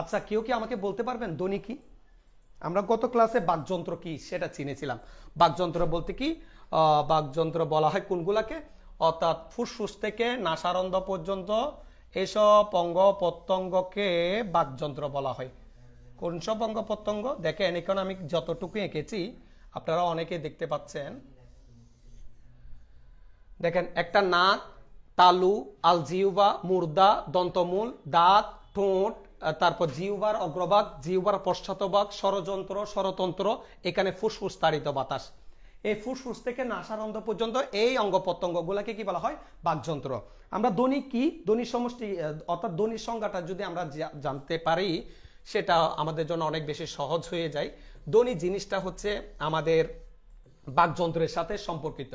A: আচ্ছা কেউ কি আমাকে বলতে পারবেন ধ্বনি কি আমরা গত ক্লাসে বাকযন্ত্র কি সেটা চিনেছিলাম বাকযন্ত্র বলতে কি বাকযন্ত্র বলা হয় কোনগুলাকে অর্থাৎ ফুসফুস থেকে নাসারন্ধ পর্যন্ত এইসব অঙ্গ প্রত্যঙ্গকে বাকযন্ত্র বলা হয় কোন সব অঙ্গ প্রত্যঙ্গ দেখেন এখানে আমি যতটুকু এঁকেছি আপনারা অনেকে দেখতে পাচ্ছেন দেখেন একটা নাক তালু আলজিউবা মুর্দা দন্তমূল দাঁত ঠোঁট তারপর জিউবার অগ্রভাগ জিউবার পশ্চাৎবাগ ষড়যন্ত্র ষড়তন্ত্র এখানে ফুসফুস তাড়িত বাতাস এই ফুসফুস থেকে অন্ধ পর্যন্ত এই অঙ্গ প্রত্যঙ্গগুলোকে কি বলা হয় বাকযন্ত্র আমরা ধ্বনি কি ধ্বনি সমষ্টি অর্থাৎ দনির সংজ্ঞাটা যদি আমরা জানতে পারি সেটা আমাদের জন্য অনেক বেশি সহজ হয়ে যায় ধ্বনি জিনিসটা হচ্ছে আমাদের বাঘযন্ত্রের সাথে সম্পর্কিত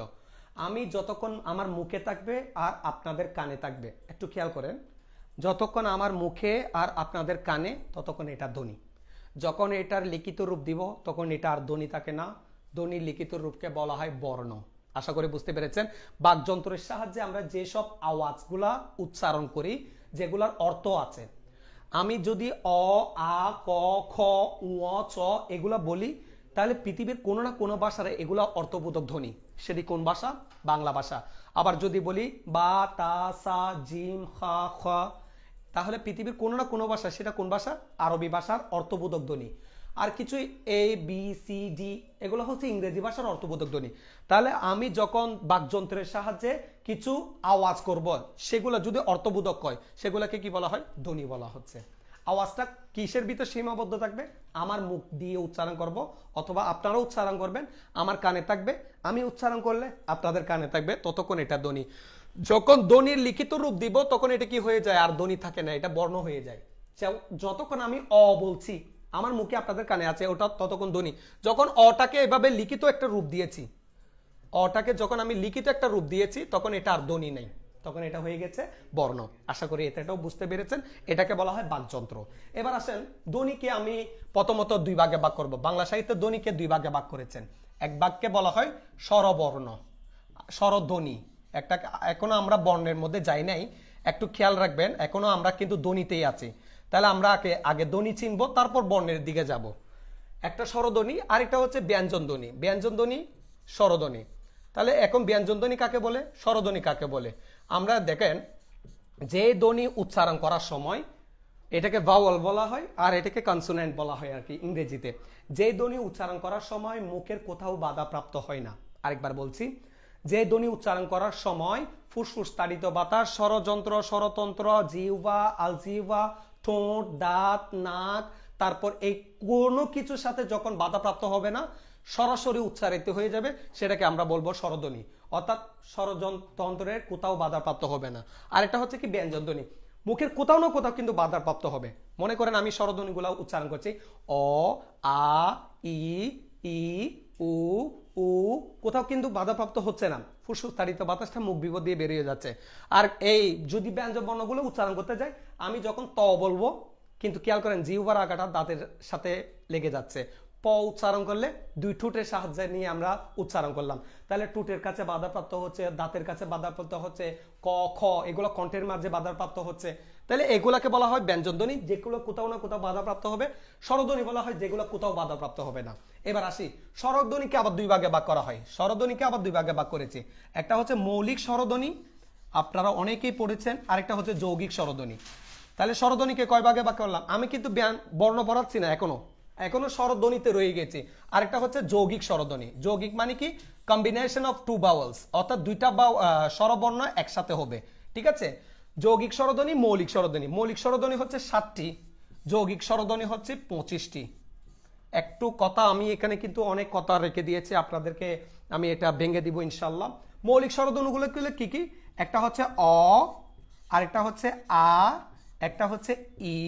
A: আমি যতক্ষণ আমার মুখে থাকবে আর আপনাদের কানে থাকবে একটু খেয়াল করেন যতক্ষণ আমার মুখে আর আপনাদের কানে ততক্ষণ এটা ধ্বনি যখন এটার লিখিত রূপ দিব তখন এটা আর ধ্বনি থাকে না ধ্বনির লিখিত রূপকে বলা হয় বর্ণ আশা করে বুঝতে পেরেছেন বাকযন্ত্রের সাহায্যে আমরা যেসব আওয়াজগুলা উচ্চারণ করি যেগুলার অর্থ আছে আমি যদি অ আ ক খ উ চ এগুলা বলি তাহলে পৃথিবীর কোনো না কোনো ভাষার এগুলা অর্থবোধক ধ্বনি সেটি কোন ভাষা বাংলা ভাষা আবার যদি বলি বা তা সা জিম খা খ তাহলে পৃথিবীর কোনো না কোনো ভাষা সেটা কোন ভাষা আরবি ভাষার অর্থবোধক ধ্বনি আর কিছু এ বি সি ডি এগুলো হচ্ছে ইংরেজি ভাষার অর্থবোধক ধ্বনি তাহলে আমি যখন বাকযন্ত্রের সাহায্যে কিছু আওয়াজ করব সেগুলো যদি অর্থবোধক হয় সেগুলোকে কি বলা হয় ধ্বনি বলা হচ্ছে আওয়াজটা কিসের ভিতর সীমাবদ্ধ থাকবে আমার মুখ দিয়ে উচ্চারণ করব অথবা আপনারা উচ্চারণ করবেন আমার কানে থাকবে আমি উচ্চারণ করলে আপনাদের কানে থাকবে ততক্ষণ এটা ধ্বনি যখন ধ্বনির লিখিত রূপ দিব তখন এটা কি হয়ে যায় আর ধ্বনি থাকে না এটা বর্ণ হয়ে যায় যতক্ষণ আমি অ বলছি আমার মুখে আপনাদের কানে আছে ওটা ততক্ষণ ধ্বনি যখন অটাকে এভাবে লিখিত একটা রূপ দিয়েছি অটাকে যখন আমি লিখিত একটা রূপ দিয়েছি তখন এটা আর ধ্বনি নেই তখন এটা হয়ে গেছে বর্ণ আশা করি এটাও বুঝতে পেরেছেন এটাকে বলা হয় বাকযন্ত্র এবার আসেন ধ্বনিকে আমি প্রথমত দুই ভাগে ভাগ করব বাংলা সাহিত্যে ধ্বনিকে দুই ভাগে ভাগ করেছেন এক বাক্যে বলা হয় স্বরবর্ণ স্বরধ্বনি একটা এখনো আমরা বর্ণের মধ্যে যাই নাই একটু খেয়াল রাখবেন এখনো আমরা কিন্তু ধ্বনিতেই আছি তাহলে আমরা আগে আগে ধ্বনি চিনব তারপর বর্ণের দিকে যাব একটা স্বরধ্বনি আরেকটা হচ্ছে ব্যঞ্জন ব্যঞ্জন ধ্বনি স্বরধ্বনি তাহলে এখন ব্যঞ্জন ধ্বনি কাকে বলে স্বরধ্বনি কাকে বলে আমরা দেখেন যে ধ্বনি উচ্চারণ করার সময় এটাকে ভাওয়াল বলা হয় আর এটাকে কনসোনেন্ট বলা হয় আর কি ইংরেজিতে যে ধ্বনি উচ্চারণ করার সময় মুখের কোথাও বাধাপ্রাপ্ত হয় না আরেকবার বলছি যে ধ্বনি উচ্চারণ করার সময় ফুসফুস তাড়িত বাতাস স্বরযন্ত্র স্বরতন্ত্র জিহ্বা আলজিহ্বা ঠোঁট দাঁত নাক তারপর এই কোনো কিছুর সাথে যখন বাধাপ্রাপ্ত হবে না সরাসরি উচ্চারিত হয়ে যাবে সেটাকে আমরা বলবো স্বরধ্বনি অর্থাৎ স্বরযন্ত্রের কোথাও বাধাপ্রাপ্ত হবে না আরেকটা হচ্ছে কি ব্যঞ্জনধ্বনি মুখের কোথাও না কোথাও কিন্তু বাধাপ্রাপ্ত হবে মনে করেন আমি স্বরধ্বনিগুলো উচ্চারণ করছি অ আ ই ই উ ও কোথাও কিন্তু বাধাপ্রাপ্ত হচ্ছে না ফুসফুস্তারিত বাতাসটা মুখ বিপদ দিয়ে বেরিয়ে যাচ্ছে আর এই যদি ব্যঞ্জন বর্ণগুলো উচ্চারণ করতে যাই আমি যখন ত বলবো কিন্তু খেয়াল করেন জিউবার আগাটা দাঁতের সাথে লেগে যাচ্ছে প উচ্চারণ করলে দুই ঠোঁটের সাহায্যে নিয়ে আমরা উচ্চারণ করলাম তাহলে ঠোঁটের কাছে বাধাপ্রাপ্ত হচ্ছে দাঁতের কাছে বাধাপ্রাপ্ত হচ্ছে ক খ এগুলো কণ্ঠের মাঝে বাধাপ্রাপ্ত হচ্ছে তাহলে এগুলাকে বলা হয় ব্যঞ্জনধ্বনি যেগুলো কোথাও না কোথাও বাধাপ্রাপ্ত হবে স্বরধ্বনি বলা হয় যেগুলো কোথাও বাধাপ্রাপ্ত হবে না এবার আসি স্বরধ্বনিকে আবার দুই ভাগে ভাগ করা হয় স্বরধ্বনিকে আবার দুই ভাগে ভাগ করেছে একটা হচ্ছে মৌলিক স্বরধ্বনি আপনারা অনেকেই পড়েছেন আরেকটা হচ্ছে যৌগিক স্বরধ্বনি তাহলে স্বরধ্বনিকে কয় ভাগে ভাগ করলাম আমি কিন্তু বর্ণ পড়াচ্ছি না এখনো এখনো স্বরধ্বনিতে রয়ে গেছে আরেকটা হচ্ছে যৌগিক স্বরধ্বনি যৌগিক মানে কি কম্বিনেশন অফ টু বাউলস অর্থাৎ দুইটা স্বরবর্ণ একসাথে হবে ঠিক আছে যৌগিক স্বরধ্বনি মৌলিক স্বরধ্বনি মৌলিক স্বরধ্বনি হচ্ছে সাতটি যৌগিক স্বরধ্বনি হচ্ছে পঁচিশটি একটু কথা আমি এখানে কিন্তু অনেক কথা রেখে দিয়েছি আপনাদেরকে আমি এটা ভেঙে দিব ইনশাল্লাহ মৌলিক স্বরধ্বনিগুলো কি কি একটা হচ্ছে অ আরেকটা হচ্ছে আ একটা হচ্ছে ই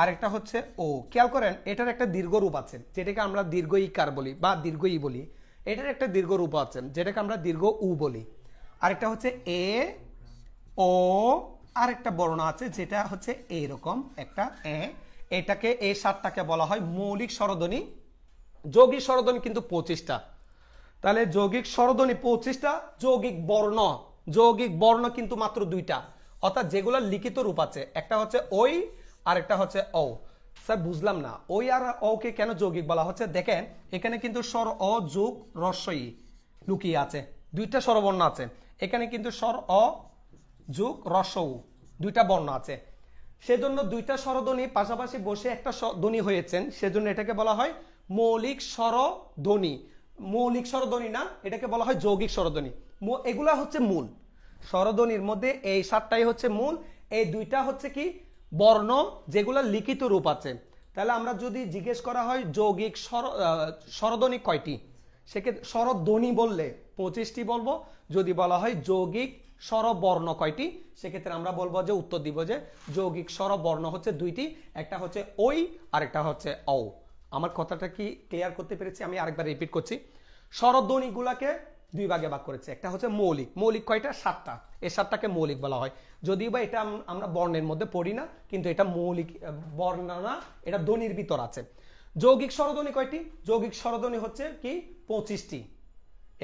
A: আর একটা হচ্ছে ও খেয়াল করেন এটার একটা দীর্ঘ রূপ আছে যেটাকে আমরা দীর্ঘ ইকার বলি বা দীর্ঘ ই বলি এটার একটা দীর্ঘ রূপ আছে যেটাকে আমরা দীর্ঘ উ বলি আরেকটা হচ্ছে এ ও আর একটা বর্ণ আছে যেটা হচ্ছে এরকম একটা এ এটাকে এ সাতটাকে বলা হয় মৌলিক স্বরধ্বনি যৌগিক স্বরধ্বনি কিন্তু পঁচিশটা তাহলে যৌগিক স্বরধ্বনি পঁচিশটা যৌগিক বর্ণ যৌগিক বর্ণ কিন্তু মাত্র দুইটা অর্থাৎ যেগুলো লিখিত রূপ আছে একটা হচ্ছে ওই আরেকটা হচ্ছে অ স্যার বুঝলাম না ওই আর অকে কেন যৌগিক বলা হচ্ছে দেখেন এখানে কিন্তু স্বর অ যোগ রস্যই লুকিয়ে আছে দুইটা স্বরবর্ণ আছে এখানে কিন্তু স্বর অ যোগ রস দুইটা বর্ণ আছে সেজন্য দুইটা স্বরধ্বনি পাশাপাশি বসে একটা ধ্বনি হয়েছেন সেজন্য এটাকে বলা হয় মৌলিক স্বরধ্বনি মৌলিক স্বরধ্বনি না এটাকে বলা হয় যৌগিক স্বরধ্বনি এগুলা হচ্ছে মূল স্বরধ্বনির মধ্যে এই সাতটাই হচ্ছে মূল এই দুইটা হচ্ছে কি বর্ণ যেগুলো লিখিত রূপ আছে তাহলে আমরা যদি জিজ্ঞেস করা হয় যৌগিক স্বরধ্বনি কয়টি সেক্ষেত্রে স্বরধ্বনি বললে পঁচিশটি বলবো যদি বলা হয় যৌগিক স্বরবর্ণ কয়টি সেক্ষেত্রে আমরা বলবো যে উত্তর দিব যে যৌগিক স্বরবর্ণ হচ্ছে দুইটি একটা হচ্ছে ওই আরেকটা হচ্ছে অ আমার কথাটা কি ক্লিয়ার করতে পেরেছি আমি আরেকবার রিপিট করছি স্বরধ্বনিগুলাকে দুই ভাগে ভাগ করেছে একটা হচ্ছে মৌলিক মৌলিক কয়টা সাতটা এই সাতটাকে মৌলিক বলা হয় যদিও বা এটা আমরা বর্ণের মধ্যে পড়ি না কিন্তু এটা মৌলিক বর্ণনা এটা ধ্বনির ভিতর আছে যৌগিক স্বরধ্বনি কয়টি যৌগিক স্বরধ্বনি হচ্ছে কি পঁচিশটি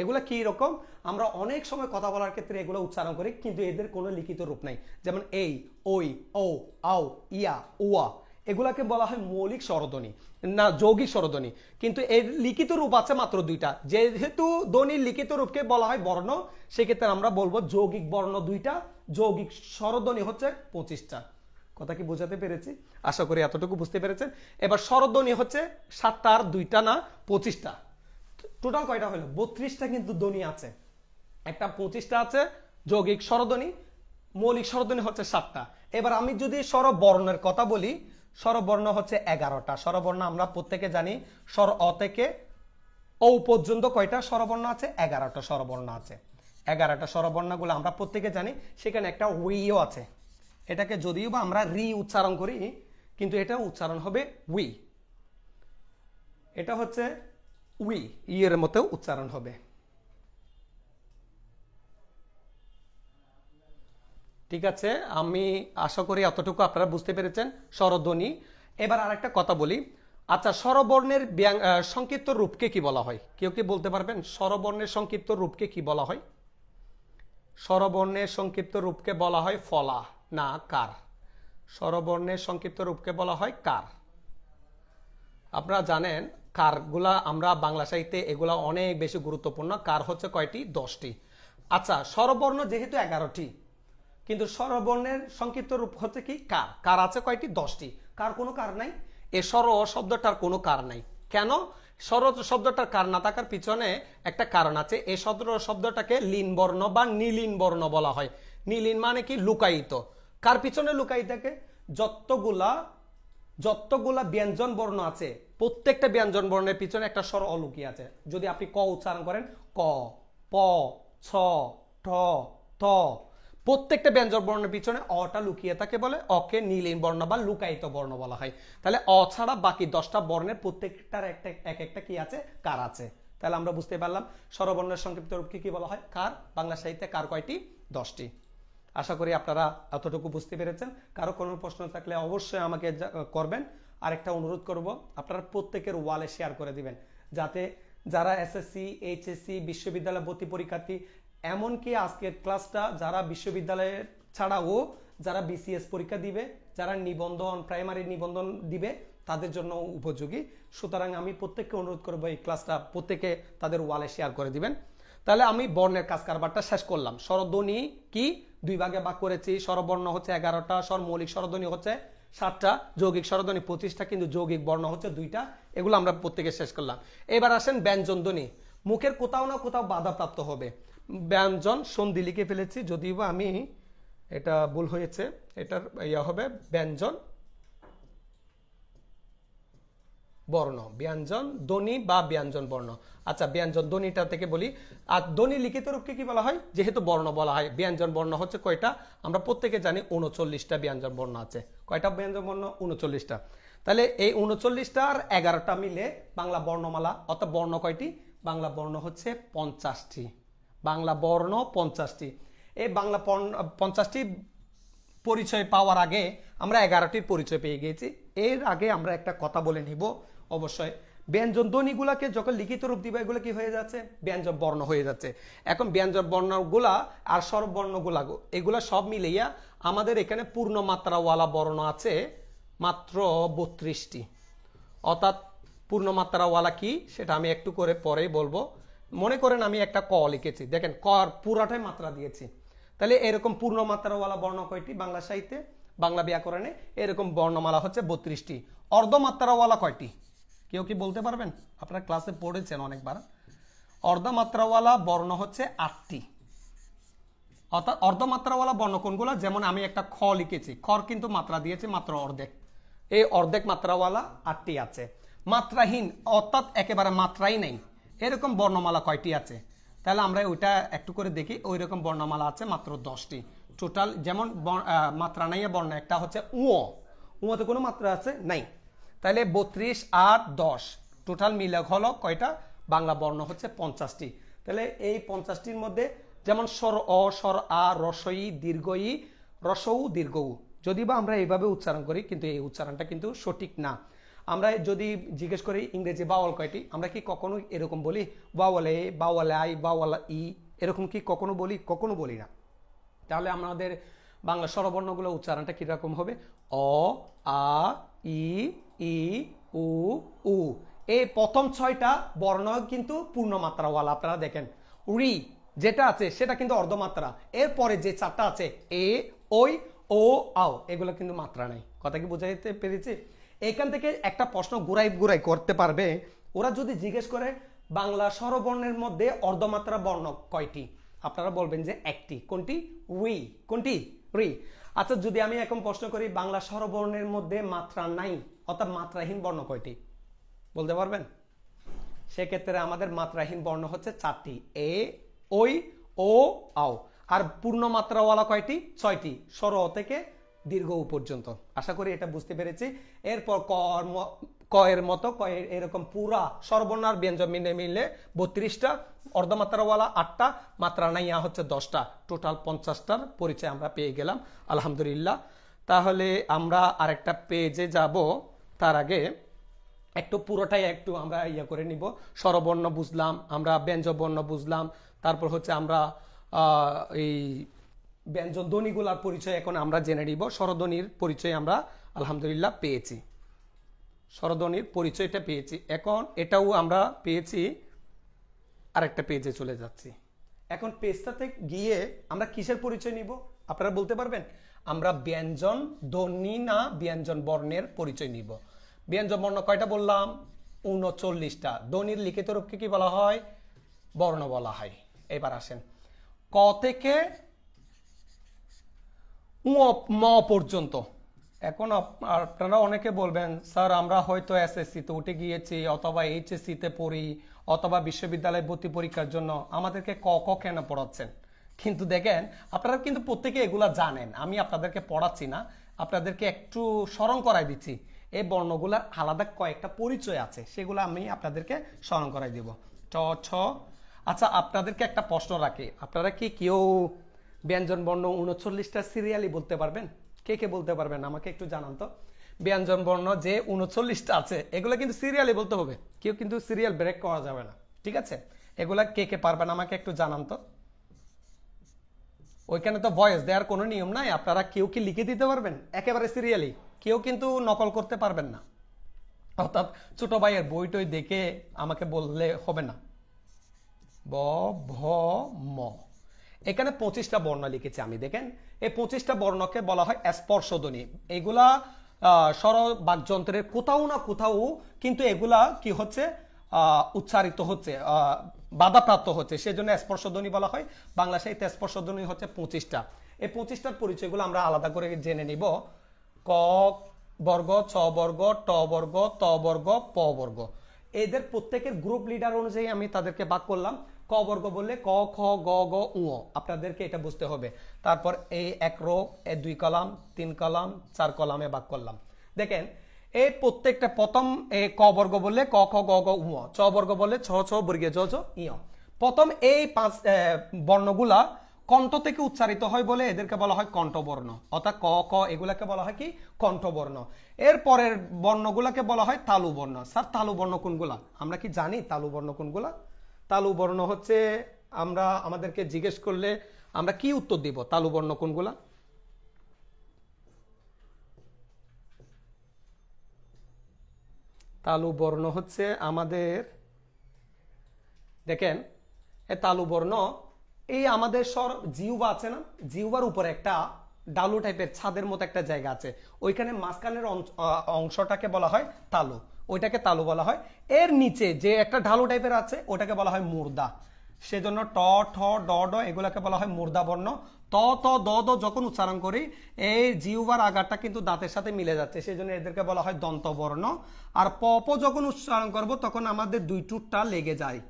A: এগুলো কি রকম আমরা অনেক সময় কথা বলার ক্ষেত্রে এগুলো উচ্চারণ করি কিন্তু এদের কোনো লিখিত রূপ নাই যেমন এই ওই ও আও ইয়া উয়া এগুলাকে বলা হয় মৌলিক স্বরধ্বনি না যৌগিক স্বরধ্বনি কিন্তু এর লিখিত রূপ আছে মাত্র দুইটা যেহেতু ধ্বনির লিখিত রূপকে বলা হয় বর্ণ সেক্ষেত্রে আমরা বলবো যৌগিক বর্ণ দুইটা যৌগিক স্বরধ্বনি হচ্ছে পঁচিশটা কথা কি বোঝাতে পেরেছি আশা করি এতটুকু বুঝতে পেরেছেন এবার স্বরধ্বনি হচ্ছে সাতটা আর দুইটা না পঁচিশটা টোটাল কয়টা হলো বত্রিশটা কিন্তু ধ্বনি আছে একটা পঁচিশটা আছে যৌগিক স্বরধ্বনি মৌলিক স্বরধ্বনি হচ্ছে সাতটা এবার আমি যদি বর্ণের কথা বলি স্বরবর্ণ হচ্ছে এগারোটা স্বরবর্ণ আমরা প্রত্যেকে জানি স্বর অ থেকে ও পর্যন্ত কয়টা স্বরবর্ণ আছে এগারোটা স্বরবর্ণ আছে এগারোটা স্বরবর্ণগুলো আমরা প্রত্যেকে জানি সেখানে একটা উইও আছে এটাকে যদিও বা আমরা রি উচ্চারণ করি কিন্তু এটা উচ্চারণ হবে উই এটা হচ্ছে উই ইয়ের মতো উচ্চারণ হবে ঠিক আছে আমি আশা করি এতটুকু আপনারা বুঝতে পেরেছেন স্বরধ্বনি এবার আর একটা কথা বলি আচ্ছা স্বরবর্ণের সংক্ষিপ্ত রূপকে কি বলা হয় কেউ কি বলতে পারবেন স্বরবর্ণের সংক্ষিপ্ত রূপকে কি বলা হয় স্বরবর্ণের সংক্ষিপ্ত রূপকে বলা হয় ফলা না কার স্বরবর্ণের সংক্ষিপ্ত রূপকে বলা হয় কার আপনারা জানেন কারগুলা আমরা বাংলা সাহিত্যে এগুলা অনেক বেশি গুরুত্বপূর্ণ কার হচ্ছে কয়টি দশটি আচ্ছা স্বরবর্ণ যেহেতু এগারোটি কিন্তু স্বরবর্ণের সংক্ষিপ্ত রূপ হচ্ছে কি কার কার আছে কয়টি দশটি কার কোনো কার নাই এ স্বর শব্দটার কোনো কার নাই কেন স্বর শব্দটার কার না থাকার পিছনে একটা কারণ আছে এই স্বর শব্দটাকে লীন বর্ণ বা নীলিন বর্ণ বলা হয় নীলিন মানে কি লুকায়িত কার পিছনে লুকায়িত থাকে যতগুলা যতগুলা ব্যঞ্জন বর্ণ আছে প্রত্যেকটা ব্যঞ্জন বর্ণের পিছনে একটা স্বর অলুকি আছে যদি আপনি ক উচ্চারণ করেন ক প ছ ঠ ত প্রত্যেকটা ব্যঞ্জন বর্ণের পিছনে অটা লুকিয়ে থাকে বলে অকে নীলীন বর্ণ বা লুকায়িত বর্ণ বলা হয় তাহলে অ ছাড়া বাকি দশটা বর্ণের প্রত্যেকটার একটা এক একটা কি আছে কার আছে তাহলে আমরা বুঝতে পারলাম স্বরবর্ণের সংক্ষিপ্ত রূপকে কি বলা হয় কার বাংলা সাহিত্যে কার কয়টি দশটি আশা করি আপনারা এতটুকু বুঝতে পেরেছেন কারো কোনো প্রশ্ন থাকলে অবশ্যই আমাকে করবেন আরেকটা অনুরোধ করব আপনারা প্রত্যেকের ওয়ালে শেয়ার করে দিবেন যাতে যারা এসএসসি এইচএসসি বিশ্ববিদ্যালয় ভর্তি পরীক্ষার্থী এমনকি আজকের ক্লাসটা যারা বিশ্ববিদ্যালয়ের ছাড়াও যারা বিসিএস পরীক্ষা দিবে যারা নিবন্ধন প্রাইমারি নিবন্ধন দিবে তাদের জন্য উপযোগী সুতরাং আমি প্রত্যেককে অনুরোধ করবো এই ক্লাসটা প্রত্যেকে তাদের ওয়ালে শেয়ার করে দিবেন তাহলে আমি বর্ণের কাজ কারবারটা শেষ করলাম স্বরধ্বনি কি দুই ভাগে ভাগ করেছি স্বরবর্ণ হচ্ছে এগারোটা স্বর মৌলিক স্বরধ্বনি হচ্ছে সাতটা যৌগিক স্বরধ্বনি পঁচিশটা কিন্তু যৌগিক বর্ণ হচ্ছে দুইটা এগুলো আমরা প্রত্যেকে শেষ করলাম এবার আসেন ব্যঞ্জনধ্বনি মুখের কোথাও না কোথাও বাধাপ্রাপ্ত হবে ব্যঞ্জন সন্ধি লিখে ফেলেছি যদিও আমি এটা ভুল হয়েছে এটার ইয়া হবে ব্যঞ্জন বর্ণ ব্যঞ্জন ধ্বনি বা ব্যঞ্জন বর্ণ আচ্ছা ব্যঞ্জন ধ্বনিটা থেকে বলি আর ধ্বনি লিখিত রূপকে কি বলা হয় যেহেতু বর্ণ বলা হয় ব্যঞ্জন বর্ণ হচ্ছে কয়টা আমরা প্রত্যেকে জানি উনচল্লিশটা ব্যঞ্জন বর্ণ আছে কয়টা ব্যঞ্জন বর্ণ উনচল্লিশটা তাহলে এই উনচল্লিশটা আর এগারোটা মিলে বাংলা বর্ণমালা অর্থাৎ বর্ণ কয়টি বাংলা বর্ণ হচ্ছে পঞ্চাশটি বাংলা বর্ণ পঞ্চাশটি এই বাংলা পঞ্চাশটি পরিচয় পাওয়ার আগে আমরা এগারোটি পরিচয় পেয়ে গিয়েছি এর আগে আমরা একটা কথা বলে নিব অবশ্যই ব্যঞ্জন ধ্বনিগুলাকে যখন লিখিত রূপ দিবে এগুলো কি হয়ে যাচ্ছে ব্যঞ্জন বর্ণ হয়ে যাচ্ছে এখন ব্যঞ্জন বর্ণগুলা আর স্বরবর্ণগুলা এগুলা সব মিলিয়া আমাদের এখানে পূর্ণ মাত্রাওয়ালা বর্ণ আছে মাত্র বত্রিশটি অর্থাৎ পূর্ণ মাত্রাওয়ালা কি সেটা আমি একটু করে পরেই বলবো মনে করেন আমি একটা ক লিখেছি দেখেন কর পুরাটাই মাত্রা দিয়েছি তাহলে এরকম পূর্ণ মাত্রাওয়ালা বর্ণ কয়টি বাংলা সাহিত্যে বাংলা ব্যাকরণে এরকম বর্ণমালা হচ্ছে বত্রিশটি অর্ধমাত্রাওয়ালা কয়টি কেউ কি বলতে পারবেন আপনারা ক্লাসে পড়েছেন অনেকবার অর্ধমাত্রাওয়ালা বর্ণ হচ্ছে আটটি অর্থাৎ অর্ধমাত্রাওয়ালা বর্ণ কোনগুলো যেমন আমি একটা খ লিখেছি খর কিন্তু মাত্রা দিয়েছে মাত্র অর্ধেক এই অর্ধেক মাত্রাওয়ালা আটটি আছে মাত্রাহীন অর্থাৎ একেবারে মাত্রাই নেই এরকম বর্ণমালা কয়টি আছে তাহলে আমরা ওইটা একটু করে দেখি ওই রকম বর্ণমালা আছে মাত্র দশটি টোটাল যেমন মাত্রা নাইয়া বর্ণ একটা হচ্ছে উঁ উঁতে কোনো মাত্রা আছে নাই তাহলে বত্রিশ আর দশ টোটাল মিলে হলো কয়টা বাংলা বর্ণ হচ্ছে পঞ্চাশটি তাহলে এই পঞ্চাশটির মধ্যে যেমন স্বর অ স্বর আ রসই দীর্ঘই রসৌ দীর্ঘ যদি বা আমরা এইভাবে উচ্চারণ করি কিন্তু এই উচ্চারণটা কিন্তু সঠিক না আমরা যদি জিজ্ঞেস করি ইংরেজি বাওয়াল কয়টি আমরা কি কখনো এরকম বলি vowel A vowel I vowel E এরকম কি কখনো বলি কখনো বলি না তাহলে আমাদের বাংলা স্বরবর্ণগুলো উচ্চারণটা কীরকম হবে অ আ ই ই উ উ এই প্রথম ছয়টা বর্ণ কিন্তু পূর্ণমাত্রাওয়ালা আপনারা দেখেন রি যেটা আছে সেটা কিন্তু অর্ধমাত্রা এরপরে যে চারটা আছে এ ওই ও আও এগুলো কিন্তু মাত্রা নাই কথা কি বোঝাইতে পেরেছি এখান থেকে একটা প্রশ্ন গুড়াই গুড়াই করতে পারবে ওরা যদি জিজ্ঞেস করে বাংলা স্বরবর্ণের মধ্যে অর্ধমাত্রা বর্ণ কয়টি আপনারা বলবেন যে একটি কোনটি উই কোনটি রি আচ্ছা যদি আমি এখন প্রশ্ন করি বাংলা স্বরবর্ণের মধ্যে মাত্রা নাই অর্থাৎ মাত্রাহীন বর্ণ কয়টি বলতে পারবেন সেক্ষেত্রে আমাদের মাত্রাহীন বর্ণ হচ্ছে চারটি এ ওই ও আও আর পূর্ণ মাত্রাওয়ালা কয়টি ছয়টি স্বর থেকে দীর্ঘ উ পর্যন্ত আশা করি এটা বুঝতে পেরেছি এরপর কর্ম কয়ের মতো কয়ের এরকম পুরা সর্বনার ব্যঞ্জন মিলে মিলে বত্রিশটা অর্ধমাত্রাওয়ালা আটটা মাত্রা নাই হচ্ছে দশটা টোটাল পঞ্চাশটার পরিচয় আমরা পেয়ে গেলাম আলহামদুলিল্লাহ তাহলে আমরা আরেকটা পেজে যাব তার আগে একটু পুরোটাই একটু আমরা ইয়ে করে নিব স্বরবর্ণ বুঝলাম আমরা ব্যঞ্জবর্ণ বুঝলাম তারপর হচ্ছে আমরা এই ব্যঞ্জন ধ্বনিগুলার পরিচয় এখন আমরা জেনে নিব স্বরধ্বনির পরিচয় আমরা আলহামদুলিল্লাহ পেয়েছি স্বরধ্বনির পরিচয়টা পেয়েছি এখন এটাও আমরা পেয়েছি আরেকটা পেজে চলে যাচ্ছি এখন পেজটাতে গিয়ে আমরা কিসের পরিচয় নিব আপনারা বলতে পারবেন আমরা ব্যঞ্জন ধ্বনি না ব্যঞ্জন বর্ণের পরিচয় নিব ব্যঞ্জন বর্ণ কয়টা বললাম উনচল্লিশটা ধ্বনির লিখিত রূপকে কি বলা হয় বর্ণ বলা হয় এবার আসেন ক থেকে ম পর্যন্ত এখন আপনারা অনেকে বলবেন স্যার আমরা হয়তো এসএসসিতে উঠে গিয়েছি অথবা এইচএসসিতে পড়ি অথবা বিশ্ববিদ্যালয়ে ভর্তি পরীক্ষার জন্য আমাদেরকে ক ক কেন পড়াচ্ছেন কিন্তু দেখেন আপনারা কিন্তু প্রত্যেকে এগুলা জানেন আমি আপনাদেরকে পড়াচ্ছি না আপনাদেরকে একটু স্মরণ করাই দিচ্ছি এই বর্ণগুলার আলাদা কয়েকটা পরিচয় আছে সেগুলো আমি আপনাদেরকে স্মরণ করাই দিব ট ছ আচ্ছা আপনাদেরকে একটা প্রশ্ন রাখি আপনারা কি কেউ ব্যঞ্জন বর্ণ উনচল্লিশটা সিরিয়ালি বলতে পারবেন কে কে বলতে পারবেন আমাকে একটু জানান তো ব্যঞ্জন বর্ণ যে উনচল্লিশটা আছে এগুলো কিন্তু সিরিয়ালি বলতে হবে কেউ কিন্তু সিরিয়াল ব্রেক করা যাবে না ঠিক আছে এগুলা কে কে পারবেন আমাকে একটু জানান তো ওইখানে তো বয়স দেওয়ার কোনো নিয়ম নাই আপনারা কেউ কি লিখে দিতে পারবেন একেবারে সিরিয়ালি কেউ কিন্তু নকল করতে পারবেন না অর্থাৎ ছোট ভাইয়ের বইটই দেখে আমাকে বললে হবে না ব ভ ম এখানে পঁচিশটা বর্ণ লিখেছি আমি দেখেন এই পঁচিশটা বর্ণকে বলা হয় স্পর্শধ্বনি এগুলা স্বর বাকযন্ত্রের কোথাও না কোথাও কিন্তু এগুলা কি হচ্ছে উচ্চারিত হচ্ছে বাধাপ্রাপ্ত হচ্ছে সেজন্য স্পর্শধ্বনি বলা হয় বাংলা সাহিত্যে স্পর্শধ্বনি হচ্ছে পঁচিশটা এই পঁচিশটার পরিচয়গুলো আমরা আলাদা করে জেনে নিব ক বর্গ ছ বর্গ ট বর্গ ত বর্গ প বর্গ এদের প্রত্যেকের গ্রুপ লিডার অনুযায়ী আমি তাদেরকে ভাগ করলাম বর্গ বললে ক খ গ গ উ আপনাদেরকে এটা বুঝতে হবে তারপর এই এক রো এ দুই কলাম তিন কলাম চার কলামে বাক করলাম দেখেন এই প্রত্যেকটা প্রথম ক বর্গ বললে ক খ গ গ উ চ বর্গ বললে ছ ছ বর্গে জ জ ইয় প্রথম এই পাঁচ বর্ণগুলা কণ্ঠ থেকে উচ্চারিত হয় বলে এদেরকে বলা হয় কণ্ঠবর্ণ অর্থাৎ ক ক এগুলাকে বলা হয় কি কণ্ঠবর্ণ এর পরের বর্ণগুলাকে বলা হয় তালুবর্ণ স্যার তালুবর্ণ কোনগুলা আমরা কি জানি তালুবর্ণ কোনগুলা তালু বর্ণ হচ্ছে আমরা আমাদেরকে জিজ্ঞেস করলে আমরা কি উত্তর দিব তালু বর্ণ কোনগুলা তালু বর্ণ হচ্ছে আমাদের দেখেন এ তালু বর্ণ এই আমাদের সর জিউবা আছে না জিউবার উপরে একটা ডালু টাইপের ছাদের মতো একটা জায়গা আছে ওইখানে মাঝখানের অংশটাকে বলা হয় তালু ওইটাকে তালু বলা হয় এর নিচে যে একটা ঢালু টাইপের আছে ওটাকে বলা হয় মুর্দা সেজন্য ট ঠ ড ড এগুলাকে বলা হয় মুর্দা বর্ণ ত ত দ দ যখন উচ্চারণ করি এই জিউবার আগারটা কিন্তু দাঁতের সাথে মিলে যাচ্ছে সেই জন্য এদেরকে বলা হয় দন্তবর্ণ আর প প যখন উচ্চারণ করব তখন আমাদের দুই টুটটা লেগে যায়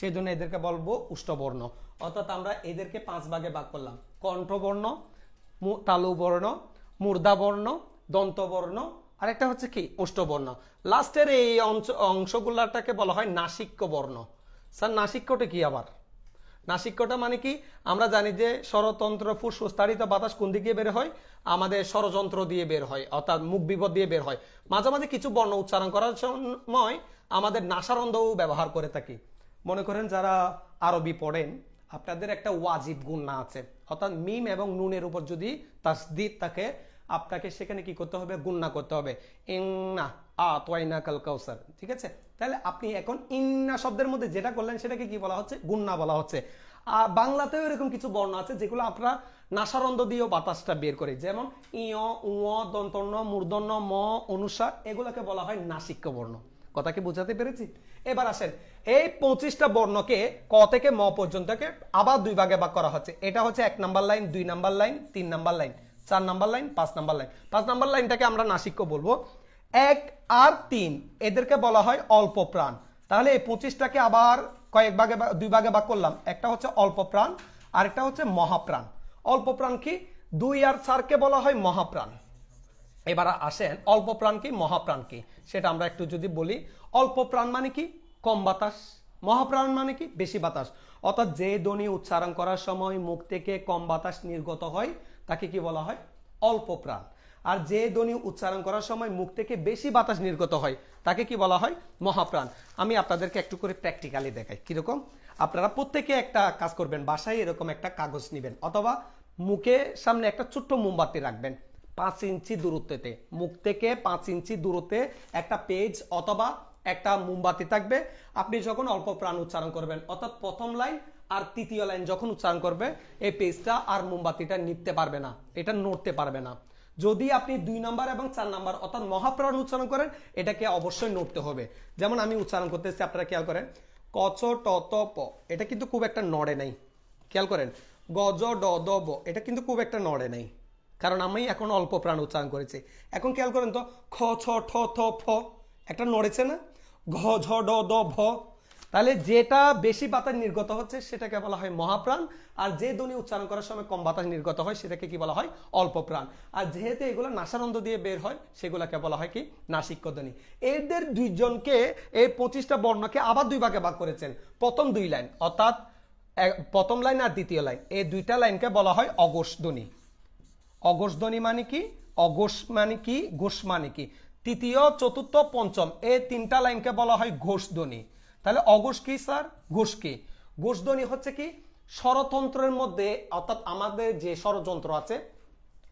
A: সেই জন্য এদেরকে বলবো উষ্টবর্ণ অর্থাৎ আমরা এদেরকে পাঁচ ভাগে ভাগ করলাম কণ্ঠবর্ণ তালুবর্ণ মুর্দাবর্ণ দন্তবর্ণ আরেকটা হচ্ছে কি ওষ্ঠবর্ণ লাস্টের এই অংশ অংশগুলাটাকে বলা হয় নাসিক্য বর্ণ স্যার নাসিক্যটা কি আবার নাসিক্যটা মানে কি আমরা জানি যে স্বরতন্ত্র ফুসফুস তাড়িত বাতাস কোন দিকে বের হয় আমাদের স্বরযন্ত্র দিয়ে বের হয় অর্থাৎ মুখ বিপদ দিয়ে বের হয় মাঝে মাঝে কিছু বর্ণ উচ্চারণ করার সময় আমাদের নাসারন্ধও ব্যবহার করে থাকি মনে করেন যারা আরবি পড়েন আপনাদের একটা ওয়াজিব গুণ না আছে অর্থাৎ মিম এবং নুনের উপর যদি তাসদিদ তাকে আপনাকে সেখানে কি করতে হবে গুন্না করতে হবে ইন্না আ তোয়াইনা কাল কাউসার ঠিক আছে তাহলে আপনি এখন ইন্না শব্দের মধ্যে যেটা করলেন সেটাকে কি বলা হচ্ছে গুন্না বলা হচ্ছে বাংলাতেও এরকম কিছু বর্ণ আছে যেগুলো আমরা নাসারন্দ দিয়েও বাতাসটা বের করি যেমন ইয় উঁ দন্তন্য মূর্ধন্য ম অনুসার এগুলোকে বলা হয় নাসিক্য বর্ণ কথাকে বোঝাতে পেরেছি এবার আসেন এই পঁচিশটা বর্ণকে ক থেকে ম পর্যন্তকে আবার দুই ভাগে ভাগ করা হচ্ছে এটা হচ্ছে এক নাম্বার লাইন দুই নাম্বার লাইন তিন নাম্বার লাইন চার নাম্বার লাইন পাঁচ নাম্বার লাইন পাঁচ নাম্বার লাইনটাকে আমরা নাসিক্য বলবো এক আর তিন এদেরকে বলা হয় অল্প প্রাণ তাহলে এই পঁচিশটাকে আবার কয়েক ভাগে দুই ভাগে ভাগ করলাম একটা হচ্ছে অল্প প্রাণ আর একটা হচ্ছে মহাপ্রাণ অল্প প্রাণ কি দুই আর চারকে বলা হয় মহাপ্রাণ এবার আসেন অল্প প্রাণ কি মহাপ্রাণ কি সেটা আমরা একটু যদি বলি অল্প প্রাণ মানে কি কম বাতাস মহাপ্রাণ মানে কি বেশি বাতাস অর্থাৎ যে ধ্বনি উচ্চারণ করার সময় মুখ থেকে কম বাতাস নির্গত হয় তাকে কি বলা হয় অল্প প্রাণ আর যে ধ্বনি উচ্চারণ করার সময় মুখ থেকে বেশি বাতাস নির্গত হয় তাকে কি বলা হয় মহাপ্রাণ আমি আপনাদেরকে একটু করে প্র্যাকটিক্যালি দেখাই কিরকম আপনারা প্রত্যেকে একটা কাজ করবেন বাসায় এরকম একটা কাগজ নেবেন অথবা মুখে সামনে একটা ছোট্ট মোমবাতি রাখবেন পাঁচ ইঞ্চি দূরত্বতে মুখ থেকে পাঁচ ইঞ্চি দূরত্বে একটা পেজ অথবা একটা মোমবাতি থাকবে আপনি যখন অল্প প্রাণ উচ্চারণ করবেন অর্থাৎ প্রথম লাইন আর তৃতীয় লাইন যখন উচ্চারণ করবে এই পেজটা আর মোমবাতিটা নিতে পারবে না এটা নড়তে পারবে না যদি আপনি দুই নাম্বার এবং চার নাম্বার অর্থাৎ মহাপ্রাণ উচ্চারণ করেন এটাকে অবশ্যই নড়তে হবে যেমন আমি উচ্চারণ করতেছি আপনারা খেয়াল করেন কচ ট ত প এটা কিন্তু খুব একটা নড়ে নাই খেয়াল করেন গজ ড দ ব এটা কিন্তু খুব একটা নড়ে নাই কারণ আমি এখন অল্প প্রাণ উচ্চারণ করেছি এখন খেয়াল করেন তো খ ছ ঠ ঠ ফ একটা নড়েছে না ঘ ঝ ড দ ভ তাহলে যেটা বেশি বাতাস নির্গত হচ্ছে সেটাকে বলা হয় মহাপ্রাণ আর যে ধ্বনি উচ্চারণ করার সময় কম বাতাস নির্গত হয় সেটাকে কি বলা হয় অল্প প্রাণ আর যেহেতু এগুলো নাসারন্ধ দিয়ে বের হয় সেগুলোকে বলা হয় কি নাসিক্য ধ্বনি এদের দুইজনকে এই পঁচিশটা বর্ণকে আবার দুই ভাগে ভাগ করেছেন প্রথম দুই লাইন অর্থাৎ প্রথম লাইন আর দ্বিতীয় লাইন এই দুইটা লাইনকে বলা হয় অগোষ ধ্বনি অগোষ ধ্বনি মানে কি অগোষ মানে কি ঘোষ মানে কি তৃতীয় চতুর্থ পঞ্চম এই তিনটা লাইনকে বলা হয় ঘোষ ধ্বনি তাহলে অঘোষ কি স্যার ঘোষ কি ঘোষধ্বনি হচ্ছে কি স্বরতন্ত্রের মধ্যে অর্থাৎ আমাদের যে স্বরযন্ত্র আছে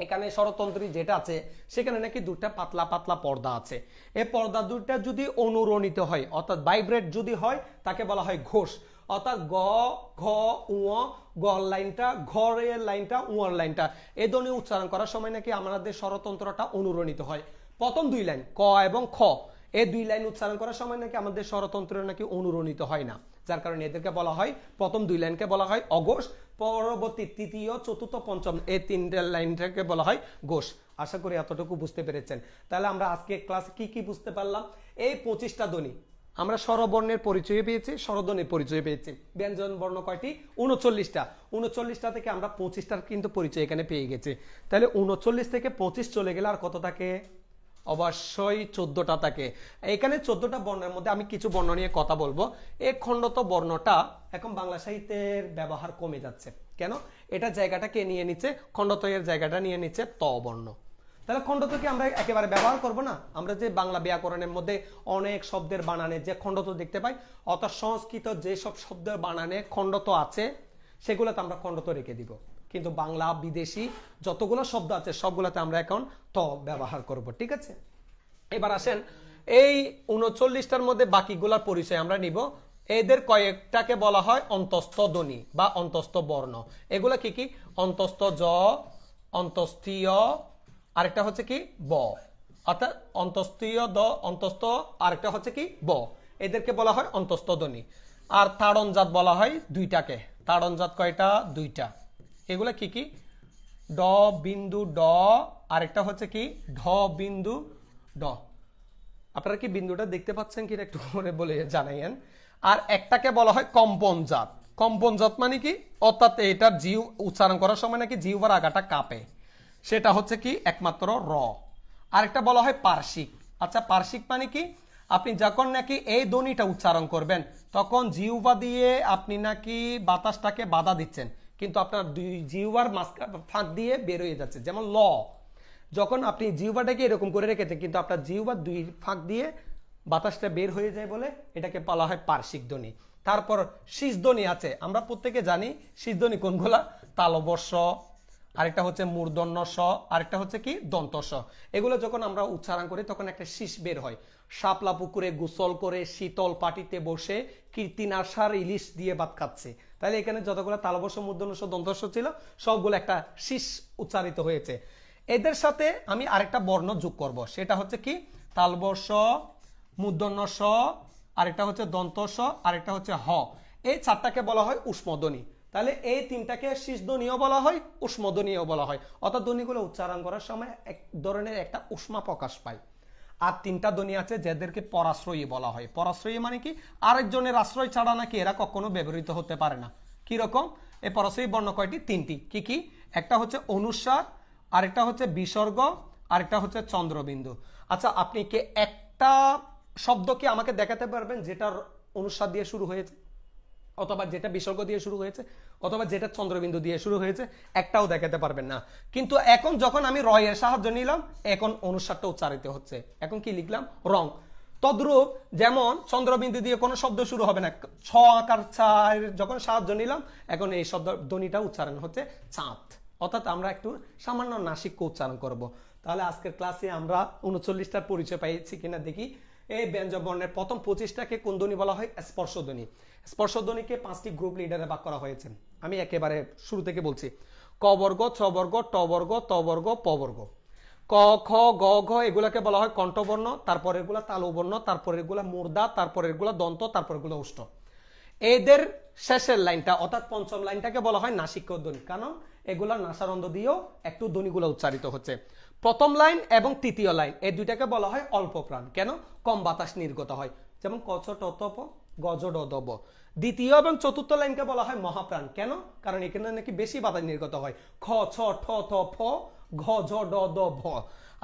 A: এখানে স্বরতন্ত্রী যেটা আছে সেখানে নাকি দুটা পাতলা পাতলা পর্দা আছে এই পর্দা দুটা যদি অনুরণিত হয় অর্থাৎ ভাইব্রেট যদি হয় তাকে বলা হয় ঘোষ অর্থাৎ গ ঘ উঁ গর লাইনটা ঘরের লাইনটা উঁয়ার লাইনটা এ ধরনের উচ্চারণ করার সময় নাকি আমাদের স্বরতন্ত্রটা অনুরণিত হয় প্রথম দুই লাইন ক এবং খ এই দুই লাইন উচ্চারণ করার সময় নাকি আমাদের স্বরতন্ত্র নাকি অনুরণিত হয় না যার কারণে এদেরকে বলা হয় প্রথম দুই লাইনকে বলা হয় অঘোষ পরবর্তী তৃতীয় চতুর্থ পঞ্চম এই তিনটে লাইনটাকে বলা হয় ঘোষ আশা করি এতটুকু বুঝতে পেরেছেন তাহলে আমরা আজকে ক্লাস কি কি বুঝতে পারলাম এই পঁচিশটা ধ্বনি আমরা স্বরবর্ণের পরিচয় পেয়েছি স্বরধ্বনির পরিচয় পেয়েছি ব্যঞ্জন বর্ণ কয়টি উনচল্লিশটা উনচল্লিশটা থেকে আমরা পঁচিশটার কিন্তু পরিচয় এখানে পেয়ে গেছি তাহলে উনচল্লিশ থেকে পঁচিশ চলে গেলে আর কত থাকে অবশ্যই চোদ্দটা থাকে এখানে চোদ্দটা বর্ণের মধ্যে আমি কিছু বর্ণ নিয়ে কথা বলবো এই খণ্ডত বর্ণটা এখন বাংলা সাহিত্যের ব্যবহার কমে যাচ্ছে কেন এটা জায়গাটাকে নিয়ে নিচ্ছে খণ্ডত এর জায়গাটা নিয়ে নিচ্ছে ত বর্ণ তাহলে খণ্ডত কি আমরা একেবারে ব্যবহার করব না আমরা যে বাংলা ব্যাকরণের মধ্যে অনেক শব্দের বানানে যে খণ্ডত দেখতে পাই অর্থাৎ সংস্কৃত যেসব শব্দের বানানে খণ্ডত আছে সেগুলোতে আমরা খণ্ডত রেখে দিব কিন্তু বাংলা বিদেশি যতগুলো শব্দ আছে সবগুলোতে আমরা এখন ত ব্যবহার করব ঠিক আছে এবার আসেন এই উনচল্লিশটার মধ্যে বাকিগুলার পরিচয় আমরা নিব এদের কয়েকটাকে বলা হয় অন্তস্থ ধ্বনি বা অন্তস্থ বর্ণ এগুলো কি কি অন্তস্থ জ অন্তস্থীয় আরেকটা হচ্ছে কি ব অর্থাৎ অন্তস্থীয় দ অন্তস্থ আরেকটা হচ্ছে কি ব এদেরকে বলা হয় অন্তস্থ ধ্বনি আর তাড়নজাত বলা হয় দুইটাকে তাড়নজাত কয়টা দুইটা এগুলো কি কি ড বিন্দু ড আরেকটা হচ্ছে কি ঢ বিন্দু ড আপনারা কি বিন্দুটা দেখতে পাচ্ছেন কিনা একটু মনে বলে জানাইয়েন আর একটাকে বলা হয় কম্পনজাত কম্পনজাত মানে কি অর্থাৎ এটার জিউ উচ্চারণ করার সময় নাকি জিউবার আগাটা কাঁপে সেটা হচ্ছে কি একমাত্র র আরেকটা বলা হয় পার্শ্বিক আচ্ছা পার্শ্বিক মানে কি আপনি যখন নাকি এই দনিটা উচ্চারণ করবেন তখন জিউবা দিয়ে আপনি নাকি বাতাসটাকে বাধা দিচ্ছেন কিন্তু আপনার দুই জিউবার মাস্কা ফাঁক দিয়ে বের হয়ে যাচ্ছে যেমন ল যখন আপনি জিউবাটাকে এরকম করে রেখেছেন কিন্তু আপনার জিউবার দুই ফাঁক দিয়ে বাতাসটা বের হয়ে যায় বলে এটাকে বলা হয় পার্শ্বিক ধ্বনি তারপর শীষধ্বনি আছে আমরা প্রত্যেকে জানি শীষধ্বনি কোনগুলা তালবর্ষ আরেকটা হচ্ছে মূর্ধন্য স আরেকটা হচ্ছে কি দন্ত স এগুলো যখন আমরা উচ্চারণ করি তখন একটা শীষ বের হয় শাপলা পুকুরে গোসল করে শীতল পাটিতে বসে কীর্তিনাশার ইলিশ দিয়ে ভাত খাচ্ছে তাহলে এখানে যতগুলো তালবর্ষ মুদ্রনস্য দন্তস ছিল সবগুলো একটা শীষ উচ্চারিত হয়েছে এদের সাথে আমি আরেকটা বর্ণ যোগ করব সেটা হচ্ছে কি তালবস মুদ্রণস আরেকটা হচ্ছে দন্তস আরেকটা হচ্ছে হ এই চারটাকে বলা হয় উষ্মধ্বনি তাহলে এই তিনটাকে শীষধ্বনিও বলা হয় উষ্মধ্বনিও বলা হয় অর্থাৎ ধ্বনিগুলো উচ্চারণ করার সময় এক ধরনের একটা উষ্মা প্রকাশ পায় আর তিনটা দনী আছে যাদেরকে পরাশ্রয়ী বলা হয় পরাশ্রয়ী মানে কি আরেকজনের আশ্রয় ছাড়া নাকি এরা কখনো ব্যবহৃত হতে পারে না কিরকম এ পরাশ্রয়ী বর্ণ কয়টি তিনটি কি কি একটা হচ্ছে অনুসার আরেকটা হচ্ছে বিসর্গ আরেকটা হচ্ছে চন্দ্রবিন্দু আচ্ছা আপনি কি একটা শব্দকে আমাকে দেখাতে পারবেন যেটার অনুসার দিয়ে শুরু হয়েছে অথবা যেটা বিসর্গ দিয়ে শুরু হয়েছে অথবা যেটা চন্দ্রবিন্দু দিয়ে শুরু হয়েছে একটাও দেখাতে পারবেন না কিন্তু এখন যখন আমি রয়ের সাহায্য নিলাম এখন অনুসারটা উচ্চারিত হচ্ছে এখন কি লিখলাম রং তদ্রূপ যেমন চন্দ্রবিন্দু দিয়ে কোনো শব্দ শুরু হবে না ছ আকার ছায় যখন সাহায্য নিলাম এখন এই শব্দ ধ্বনিটা উচ্চারণ হচ্ছে চাঁদ অর্থাৎ আমরা একটু সামান্য নাসিক উচ্চারণ করব। তাহলে আজকের ক্লাসে আমরা উনচল্লিশটার পরিচয় পাইছি কিনা দেখি এই ব্যঞ্জবর্ণের প্রথম পঁচিশটাকে কোন ধ্বনি বলা হয় স্পর্শধ্বনি স্পর্শধ্বনিকে পাঁচটি গ্রুপ লিডারে ভাগ করা হয়েছে আমি একেবারে শুরু থেকে বলছি ক বর্গ ছ বর্গ ট বর্গ ত বর্গ প বর্গ ক খ গ ঘ এগুলাকে বলা হয় কণ্ঠবর্ণ তারপর এগুলা তালুবর্ণ তারপর এগুলা মুর্দা তারপর এগুলা দন্ত তারপর এগুলো উষ্ঠ এদের শেষের লাইনটা অর্থাৎ পঞ্চম লাইনটাকে বলা হয় নাসিক ধ্বনি কারণ এগুলা নাসারন্দ দিয়েও একটু ধ্বনিগুলো উচ্চারিত হচ্ছে প্রথম লাইন এবং তৃতীয় লাইন এই দুইটাকে বলা হয় অল্প প্রাণ কেন কম বাতাস নির্গত হয় যেমন কচ টতপ গজডদব দ্বিতীয় এবং চতুর্থ লাইনকে বলা হয় মহাপ্রাণ কেন কারণ এখানে নাকি বেশি বাতাস নির্গত হয় খ ছ ঠ থ ফ ঘ ঝ ড দ ভ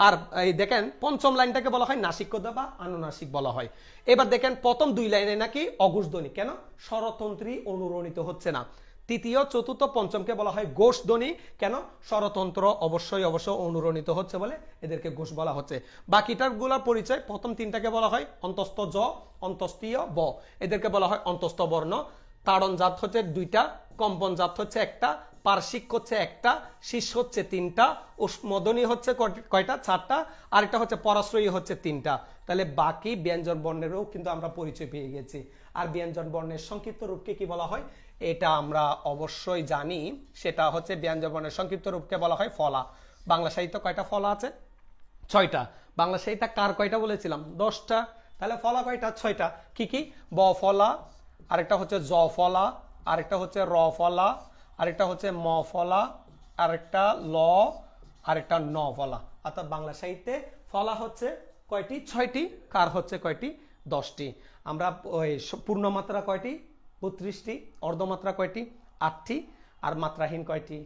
A: আর এই দেখেন পঞ্চম লাইনটাকে বলা হয় নাসিক বা আনুনাসিক বলা হয় এবার দেখেন প্রথম দুই লাইনে নাকি অঘুষধ্বনি কেন স্বরতন্ত্রী অনুরণিত হচ্ছে না তৃতীয় চতুর্থ পঞ্চমকে বলা হয় গোষ গোষধ্বনি কেন স্বরতন্ত্র অবশ্যই অবশ্য অনুরণিত হচ্ছে বলে এদেরকে গোষ বলা হচ্ছে বাকিটারগুলোর পরিচয় প্রথম তিনটাকে বলা হয় অন্তস্থ জ অন্তস্থীয় ব এদেরকে বলা হয় অন্তস্থ বর্ণ তাড়ন জাত হচ্ছে দুইটা কম্পন জাত হচ্ছে একটা পার্শ্বিক হচ্ছে একটা শীর্ষ হচ্ছে তিনটা উষ্মদনী হচ্ছে কয়টা চারটা আরেকটা হচ্ছে পরাশ্রয়ী হচ্ছে তিনটা তাহলে বাকি ব্যঞ্জন বর্ণেরও কিন্তু আমরা পরিচয় পেয়ে গেছি আর ব্যঞ্জন বর্ণের সংক্ষিপ্ত রূপকে কি বলা হয় এটা আমরা অবশ্যই জানি সেটা হচ্ছে ব্যঞ্জন বর্ণের সংক্ষিপ্ত রূপকে বলা হয় ফলা বাংলা সাহিত্য কয়টা ফলা আছে ছয়টা বাংলা সাহিত্য কার কয়টা বলেছিলাম দশটা তাহলে ফলা কয়টা ছয়টা কি কি ব ফলা আরেকটা হচ্ছে জ ফলা আরেকটা হচ্ছে র ফলা আরেকটা হচ্ছে ম ফলা আরেকটা ল আরেকটা ন ফলা অর্থাৎ বাংলা সাহিত্যে ফলা হচ্ছে কয়টি ছয়টি কার হচ্ছে কয়টি দশটি আমরা ওই মাত্রা কয়টি বত্রিশটি অর্ধমাত্রা কয়টি আটটি আর মাত্রাহীন কয়টি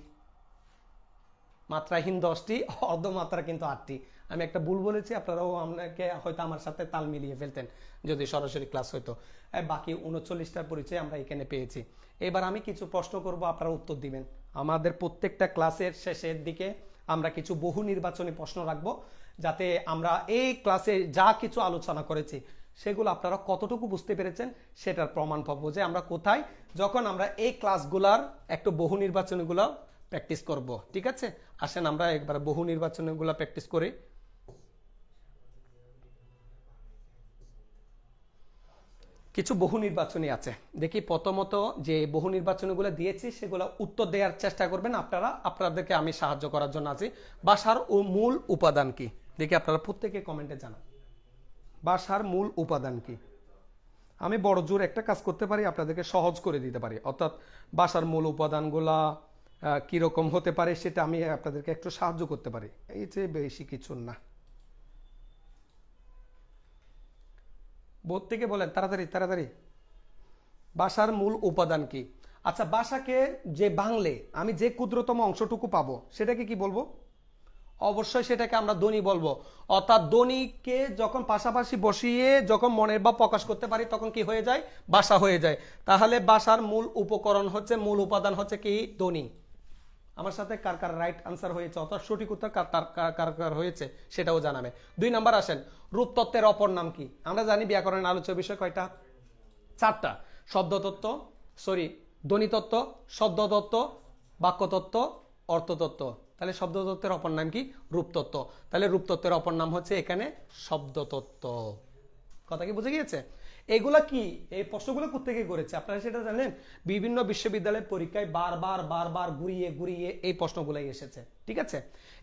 A: মাত্রাহীন দশটি অর্ধমাত্রা কিন্তু আটটি আমি একটা ভুল বলেছি আপনারাও আপনাকে হয়তো আমার সাথে তাল মিলিয়ে ফেলতেন যদি সরাসরি ক্লাস হইতো বাকি উনচল্লিশটার পরিচয় আমরা এখানে পেয়েছি এবার আমি কিছু প্রশ্ন করব আপনারা উত্তর দিবেন আমাদের প্রত্যেকটা ক্লাসের শেষের দিকে আমরা কিছু বহু নির্বাচনী প্রশ্ন রাখবো যাতে আমরা এই ক্লাসে যা কিছু আলোচনা করেছি সেগুলো আপনারা কতটুকু বুঝতে পেরেছেন সেটার প্রমাণ পাবো যে আমরা কোথায় যখন আমরা এই ক্লাসগুলার একটু বহু নির্বাচনগুলো প্র্যাকটিস করব ঠিক আছে আসেন আমরা একবার বহু নির্বাচনগুলো প্র্যাকটিস করি কিছু বহু নির্বাচনী আছে দেখি প্রথমত যে বহু নির্বাচনগুলো দিয়েছি সেগুলো উত্তর দেওয়ার চেষ্টা করবেন আপনারা আপনাদেরকে আমি সাহায্য করার জন্য আছি বাসার ও মূল উপাদান কি দেখি আপনারা প্রত্যেকে কমেন্টে জানান বাসার মূল উপাদান কি আমি বড় জোর একটা কাজ করতে পারি আপনাদেরকে সহজ করে দিতে পারি অর্থাৎ বাসার মূল উপাদানগুলা কীরকম হতে পারে সেটা আমি আপনাদেরকে একটু সাহায্য করতে পারি এই যে বেশি কিছু না বোধ থেকে বলেন তাড়াতাড়ি তাড়াতাড়ি বাসার মূল উপাদান কি আচ্ছা বাসাকে যে বাংলে আমি যে ক্ষুদ্রতম অংশটুকু পাবো সেটাকে কি বলবো অবশ্যই সেটাকে আমরা ধ্বনি বলবো অর্থাৎ ধ্বনিকে যখন পাশাপাশি বসিয়ে যখন মনের বা প্রকাশ করতে পারি তখন কি হয়ে যায় বাসা হয়ে যায় তাহলে বাসার মূল উপকরণ হচ্ছে মূল উপাদান হচ্ছে কি ধ্বনি আমার সাথে কার কার রাইট আনসার হয়েছে অর্থাৎ সঠিক উত্তর কার কার হয়েছে সেটাও জানাবে দুই নাম্বার আসেন রূপতত্ত্বের অপর নাম কি আমরা জানি ব্যাকরণের আলোচ্য বিষয় কয়টা চারটা শব্দতত্ত্ব সরি ধ্বনিতত্ত্ব শব্দতত্ত্ব বাক্যতত্ত্ব অর্থতত্ত্ব তাহলে শব্দতত্ত্বের অপর নাম কি রূপতত্ত্ব তাহলে রূপতত্ত্বের অপর নাম হচ্ছে এখানে শব্দতত্ত্ব কথা কি বুঝে গিয়েছে এগুলা কি এই প্রশ্নগুলো থেকে করেছে আপনারা সেটা জানেন বিভিন্ন বিশ্ববিদ্যালয়ের পরীক্ষায় বারবার বারবার ঘুরিয়ে ঘুরিয়ে এই প্রশ্নগুলাই এসেছে ঠিক আছে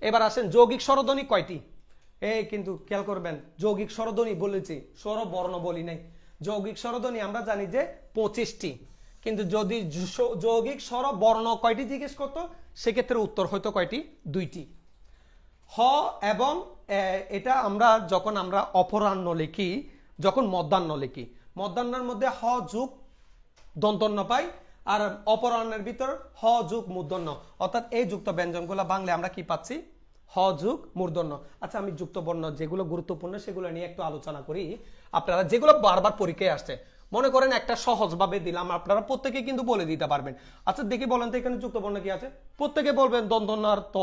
A: এবার আসেন যৌগিক স্বরধ্বনি কয়টি এ কিন্তু খেয়াল করবেন যৌগিক স্বরধ্বনি বলেছি স্বর বর্ণ বলি নাই যৌগিক স্বরধ্বনি আমরা জানি যে পঁচিশটি কিন্তু যদি যৌগিক স্বর বর্ণ কয়টি জিজ্ঞেস করতো সেক্ষেত্রে উত্তর হয়তো কয়টি দুইটি হ এবং এটা আমরা যখন আমরা অপরাহ্ন লিখি যখন মধ্যাহ্ন লিখি মধ্যাহ্নের মধ্যে হ যুগ দন্তন্য পাই আর অপরাহ্নের ভিতর হ যুগ মূর্ধন্য অর্থাৎ এই যুক্ত ব্যঞ্জনগুলো বাংলায় আমরা কি পাচ্ছি হ যুগ মূর্ধন্য আচ্ছা আমি যুক্ত বর্ণ যেগুলো গুরুত্বপূর্ণ সেগুলো নিয়ে একটু আলোচনা করি আপনারা যেগুলো বারবার পরীক্ষায় আসছে মনে করেন একটা সহজভাবে দিলাম আপনারা প্রত্যেকে কিন্তু বলে দিতে পারবেন আচ্ছা দেখি বলেন তো এখানে যুক্ত বর্ণ কি আছে প্রত্যেকে বলবেন দন্তনার ত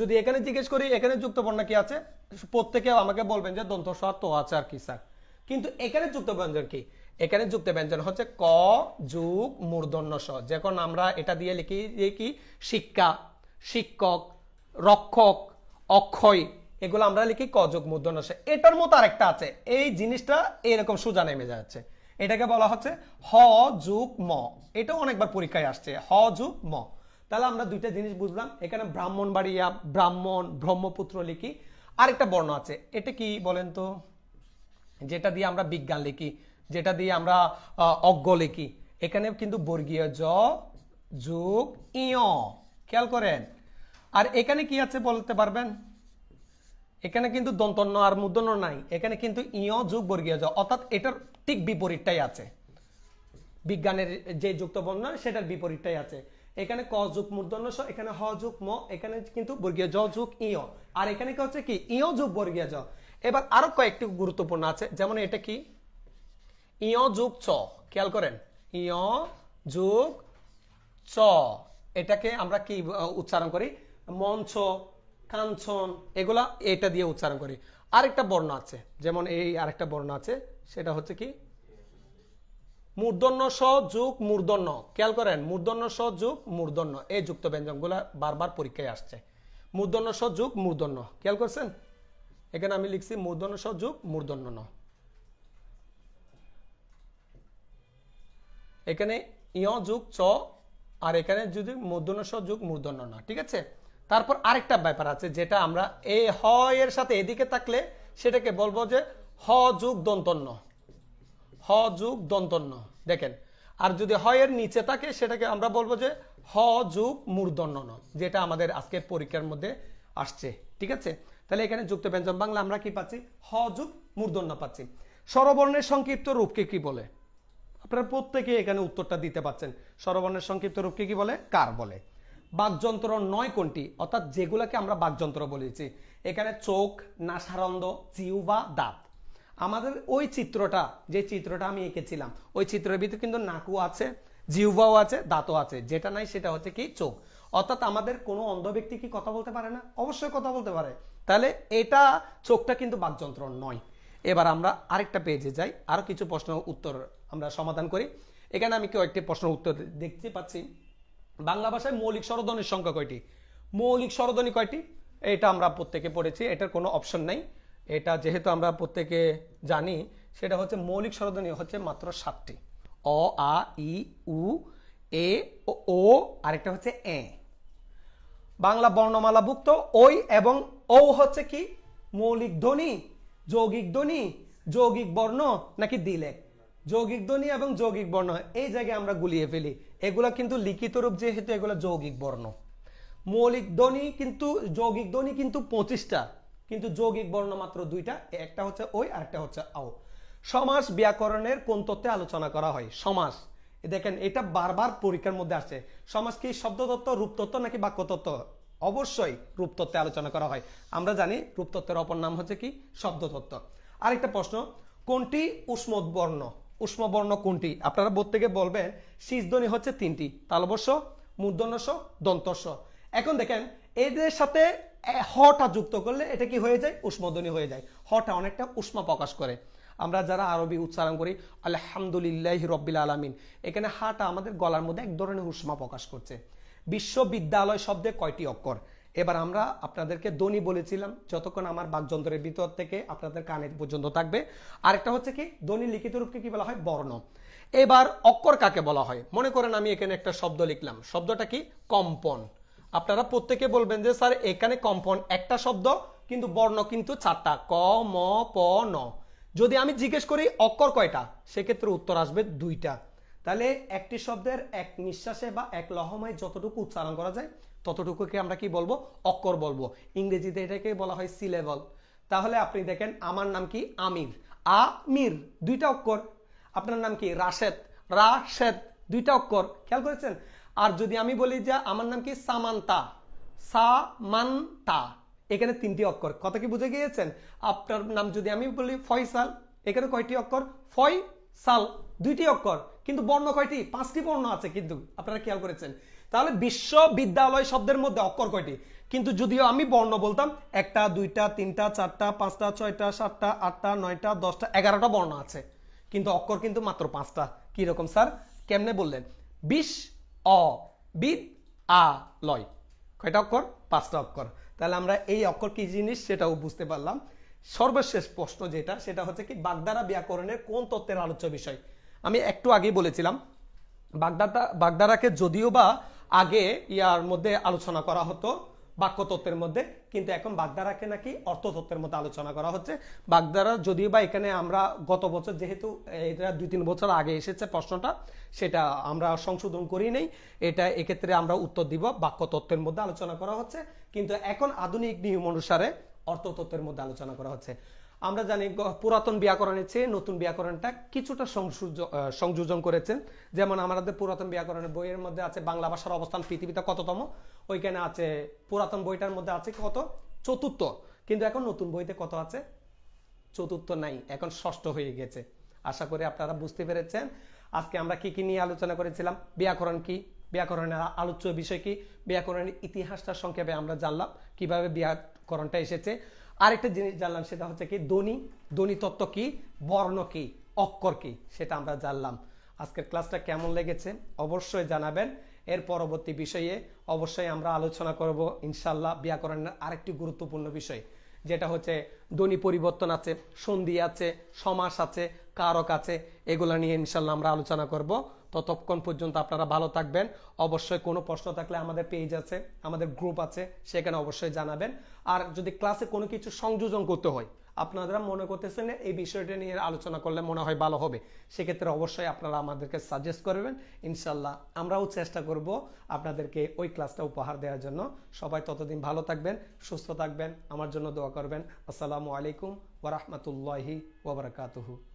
A: যদি এখানে জিজ্ঞেস করি এখানে যুক্ত বর্ণ কি আছে প্রত্যেকে আমাকে বলবেন যে দন্ত সার তো আছে আর কি স্যার কিন্তু এখানে যুক্ত ব্যঞ্জন কি এখানে যুক্ত ব্যঞ্জন হচ্ছে ক যুগ মূর্ধন্য স যখন আমরা এটা দিয়ে লিখি যে কি শিক্ষা শিক্ষক রক্ষক অক্ষয় এগুলো আমরা লিখি ক যুগ মূর্ধন্য স এটার মতো আরেকটা আছে এই জিনিসটা এরকম সোজা নেমে যাচ্ছে এটাকে বলা হচ্ছে হ যুগ ম এটাও অনেকবার পরীক্ষায় আসছে হ যুগ ম তাহলে আমরা দুইটা জিনিস বুঝলাম এখানে ব্রাহ্মণ বাড়িয়া ব্রাহ্মণ ব্রহ্মপুত্র লিখি আরেকটা বর্ণ আছে এটা কি বলেন তো যেটা দিয়ে আমরা বিজ্ঞান লিখি যেটা দিয়ে আমরা অজ্ঞ লিখি এখানে কিন্তু বর্গীয় জ যুগ ইয় খেয়াল করেন আর এখানে কি আছে বলতে পারবেন এখানে কিন্তু দন্তন্য আর মুদন্য নাই এখানে কিন্তু ইয় যুগ বর্গীয় জ অর্থাৎ এটার ঠিক বিপরীতটাই আছে বিজ্ঞানের যে যুক্ত বর্ণনা সেটার বিপরীতটাই আছে এখানে ক যুগ মূর্ধন্য স এখানে হ যুগ ম এখানে কিন্তু বর্গীয় জ যুগ ইয় আর এখানে কি হচ্ছে কি ইয় যুগ বর্গীয় জ এবার আরো কয়েকটি গুরুত্বপূর্ণ আছে যেমন এটা কি ইয় যুগ চ খেয়াল করেন ইয় যুগ চ এটাকে আমরা কি উচ্চারণ করি মঞ্চ কাঞ্চন এগুলা এটা দিয়ে উচ্চারণ করি আরেকটা বর্ণ আছে যেমন এই আরেকটা বর্ণ আছে সেটা হচ্ছে কি মূর্ধন্য স যুগ মূর্ধন্য খেয়াল করেন মূর্ধন্য স যুগ মূর্ধন্য এই যুক্ত ব্যঞ্জনগুলো বারবার পরীক্ষায় আসছে মূর্ধন্য স যুগ মূর্ধন্য খেয়াল করছেন এখানে আমি লিখছি মূর্ধন্য স যুগ মূর্ধন্য ন এখানে ইয় যুগ চ আর এখানে যদি মূর্ধন্য স যুগ মূর্ধন্য ন ঠিক আছে তারপর আরেকটা ব্যাপার আছে যেটা আমরা এ হ এর সাথে এদিকে থাকলে সেটাকে বলবো যে হ যুগ দন্তন্য হ যুগ দন্তন্য দেখেন আর যদি হয়ের নিচে থাকে সেটাকে আমরা বলবো যে হ যুগ মূর্ধন্য যেটা আমাদের আজকের পরীক্ষার মধ্যে আসছে ঠিক আছে তাহলে এখানে যুক্ত ব্যঞ্জন বাংলা আমরা কি পাচ্ছি হ যুগ মূর্ধন্য পাচ্ছি সরবর্ণের সংক্ষিপ্ত রূপকে কি বলে আপনারা প্রত্যেকে এখানে উত্তরটা দিতে পাচ্ছেন সরবর্ণের সংক্ষিপ্ত রূপকে কি বলে কার বলে বাকযন্ত্র নয় কোনটি অর্থাৎ যেগুলাকে আমরা বাকযন্ত্র বলেছি এখানে চোখ নাসারন্দ চিউ বা দাঁত আমাদের ওই চিত্রটা যে চিত্রটা আমি এঁকেছিলাম ওই চিত্রের ভিতরে কিন্তু নাকু আছে জিউবাও আছে দাঁতও আছে যেটা নাই সেটা হচ্ছে কি চোখ অর্থাৎ আমাদের কোনো অন্ধ ব্যক্তি কি কথা বলতে পারে না অবশ্যই কথা বলতে পারে তাহলে এটা চোখটা কিন্তু বাকযন্ত্র নয় এবার আমরা আরেকটা পেজে যাই আরও কিছু প্রশ্ন উত্তর আমরা সমাধান করি এখানে আমি কয়েকটি প্রশ্ন উত্তর দেখতে পাচ্ছি বাংলা ভাষায় মৌলিক স্বরধ্বনির সংখ্যা কয়টি মৌলিক স্বরধ্বনি কয়টি এটা আমরা প্রত্যেকে পড়েছি এটার কোনো অপশন নাই এটা যেহেতু আমরা প্রত্যেকে জানি সেটা হচ্ছে মৌলিক স্বরধ্বনি হচ্ছে মাত্র সাতটি অ আ ই উ এ ও আরেকটা হচ্ছে এ বাংলা বর্ণমালাভুক্ত ওই এবং ও হচ্ছে কি মৌলিক ধ্বনি যৌগিক ধ্বনি যৌগিক বর্ণ নাকি দিলে যৌগিক ধ্বনি এবং যৌগিক বর্ণ এই জায়গায় আমরা গুলিয়ে ফেলি এগুলা কিন্তু লিখিত রূপ যেহেতু এগুলো যৌগিক বর্ণ মৌলিক ধ্বনি কিন্তু যৌগিক ধ্বনি কিন্তু পঁচিশটা কিন্তু যৌগিক বর্ণ মাত্র দুইটা একটা হচ্ছে ওই আর একটা হচ্ছে আও সমাস ব্যাকরণের কোন তত্ত্বে আলোচনা করা হয় সমাস দেখেন এটা বারবার পরীক্ষার মধ্যে আসছে সমাজ কি শব্দতত্ত্ব রূপতত্ত্ব নাকি বাক্যতত্ত্ব অবশ্যই রূপতত্ত্বে আলোচনা করা হয় আমরা জানি রূপতত্ত্বের অপর নাম হচ্ছে কি শব্দতত্ত্ব আরেকটা প্রশ্ন কোনটি উষ্ম বর্ণ উষ্ম বর্ণ কোনটি আপনারা প্রত্যেকে বলবেন শীষধ্বনি হচ্ছে তিনটি তালবর্ষ মূর্ধন্যস্ব দন্তস্ব এখন দেখেন এদের সাথে হটা যুক্ত করলে এটা কি হয়ে যায় উষ্মধ্বনি হয়ে যায় হটা অনেকটা উষ্মা প্রকাশ করে আমরা যারা আরবি উচ্চারণ করি আলহামদুলিল্লাহ রব্বিল আলমিন এখানে হাটা আমাদের গলার মধ্যে এক ধরনের উষ্মা প্রকাশ করছে বিশ্ববিদ্যালয় শব্দে কয়টি অক্ষর এবার আমরা আপনাদেরকে দনি বলেছিলাম যতক্ষণ আমার বাকযন্ত্রের ভিতর থেকে আপনাদের কানে পর্যন্ত থাকবে আরেকটা হচ্ছে কি দনি লিখিত রূপকে কি বলা হয় বর্ণ এবার অক্ষর কাকে বলা হয় মনে করেন আমি এখানে একটা শব্দ লিখলাম শব্দটা কি কম্পন আপনারা প্রত্যেকে বলবেন যে স্যার এখানে কম্পন একটা শব্দ কিন্তু বর্ণ কিন্তু চারটা ক ম প ন যদি আমি জিজ্ঞেস করি অক্ষর কয়টা সেক্ষেত্রে উত্তর আসবে দুইটা তাহলে একটি শব্দের এক নিঃশ্বাসে বা এক লহমায় যতটুকু উচ্চারণ করা যায় ততটুকুকে আমরা কি বলবো অক্ষর বলবো ইংরেজিতে এটাকে বলা হয় সিলেবল তাহলে আপনি দেখেন আমার নাম কি আমির আ মির দুইটা অক্ষর আপনার নাম কি রাশেদ রাশেদ দুইটা অক্ষর খেয়াল করেছেন আর যদি আমি বলি যে আমার নাম কি সামান্তা সামান্তা এখানে তিনটি অক্ষর কথা কি বুঝে গিয়েছেন আপনার নাম যদি আমি বলি ফয়সাল এখানে কয়টি অক্ষর ফয়সাল দুইটি অক্ষর কিন্তু বর্ণ কয়টি পাঁচটি বর্ণ আছে কিন্তু আপনারা খেয়াল করেছেন তাহলে বিশ্ববিদ্যালয় শব্দের মধ্যে অক্ষর কয়টি কিন্তু যদিও আমি বর্ণ বলতাম একটা দুইটা তিনটা চারটা পাঁচটা ছয়টা সাতটা আটটা নয়টা দশটা এগারোটা বর্ণ আছে কিন্তু অক্ষর কিন্তু মাত্র পাঁচটা কিরকম স্যার কেমনে বললেন বিশ অ বি আ লয় কয়টা অক্ষর পাঁচটা অক্ষর তাহলে আমরা এই অক্ষর কি জিনিস সেটাও বুঝতে পারলাম সর্বশেষ প্রশ্ন যেটা সেটা হচ্ছে কি বাগদারা ব্যাকরণের কোন তত্ত্বের আলোচ্য বিষয় আমি একটু আগে বলেছিলাম বাগদাদা বাগদারাকে যদিও বা আগে ইয়ার মধ্যে আলোচনা করা হতো বাক্যতত্ত্বের মধ্যে কিন্তু এখন বাগদারাকে নাকি অর্থতত্ত্বের মধ্যে আলোচনা করা হচ্ছে বাগদারা যদিও বা এখানে আমরা গত বছর যেহেতু এটা দুই তিন বছর আগে এসেছে প্রশ্নটা সেটা আমরা সংশোধন করি নেই এটা এক্ষেত্রে আমরা উত্তর দিব বাক্যতত্ত্বের মধ্যে আলোচনা করা হচ্ছে কিন্তু এখন আধুনিক নিয়ম অনুসারে অর্থতত্ত্বের মধ্যে আলোচনা করা হচ্ছে আমরা জানি পুরাতন ব্যাকরণের চেয়ে নতুন ব্যাকরণটা কিছুটা সংযোজন করেছেন যেমন আমাদের পুরাতন ব্যাকরণের বইয়ের মধ্যে আছে বাংলা ভাষার অবস্থান পৃথিবীতে কততম ওইখানে আছে পুরাতন বইটার মধ্যে আছে কত চতুর্থ কিন্তু এখন নতুন বইতে কত আছে চতুর্থ নাই এখন ষষ্ঠ হয়ে গেছে আশা করি আপনারা বুঝতে পেরেছেন আজকে আমরা কি কি নিয়ে আলোচনা করেছিলাম ব্যাকরণ কি ব্যাকরণের আলোচ্য বিষয় কি ব্যাকরণের ইতিহাসটা সংক্ষেপে আমরা জানলাম কিভাবে ব্যাকরণটা এসেছে আরেকটা জিনিস জানলাম সেটা হচ্ছে কি ধ্বনি ধনী তত্ত্ব কি বর্ণ কি অক্ষর কি সেটা আমরা জানলাম আজকের ক্লাসটা কেমন লেগেছে অবশ্যই জানাবেন এর পরবর্তী বিষয়ে অবশ্যই আমরা আলোচনা করব ইনশাল্লাহ ব্যাকরণের আরেকটি গুরুত্বপূর্ণ বিষয় যেটা হচ্ছে ধ্বনি পরিবর্তন আছে সন্ধি আছে সমাস আছে কারক আছে এগুলো নিয়ে ইনশাল্লাহ আমরা আলোচনা করব ততক্ষণ পর্যন্ত আপনারা ভালো থাকবেন অবশ্যই কোনো প্রশ্ন থাকলে আমাদের পেজ আছে আমাদের গ্রুপ আছে সেখানে অবশ্যই জানাবেন আর যদি ক্লাসে কোনো কিছু সংযোজন করতে হয় আপনারা মনে করতেছেন এই বিষয়টা নিয়ে আলোচনা করলে মনে হয় ভালো হবে সেক্ষেত্রে অবশ্যই আপনারা আমাদেরকে সাজেস্ট করবেন ইনশাল্লাহ আমরাও চেষ্টা করব আপনাদেরকে ওই ক্লাসটা উপহার দেওয়ার জন্য সবাই ততদিন ভালো থাকবেন সুস্থ থাকবেন আমার জন্য দোয়া করবেন আসসালামু আলাইকুম ওরহমতুল্লাহি ওবরাকাতহু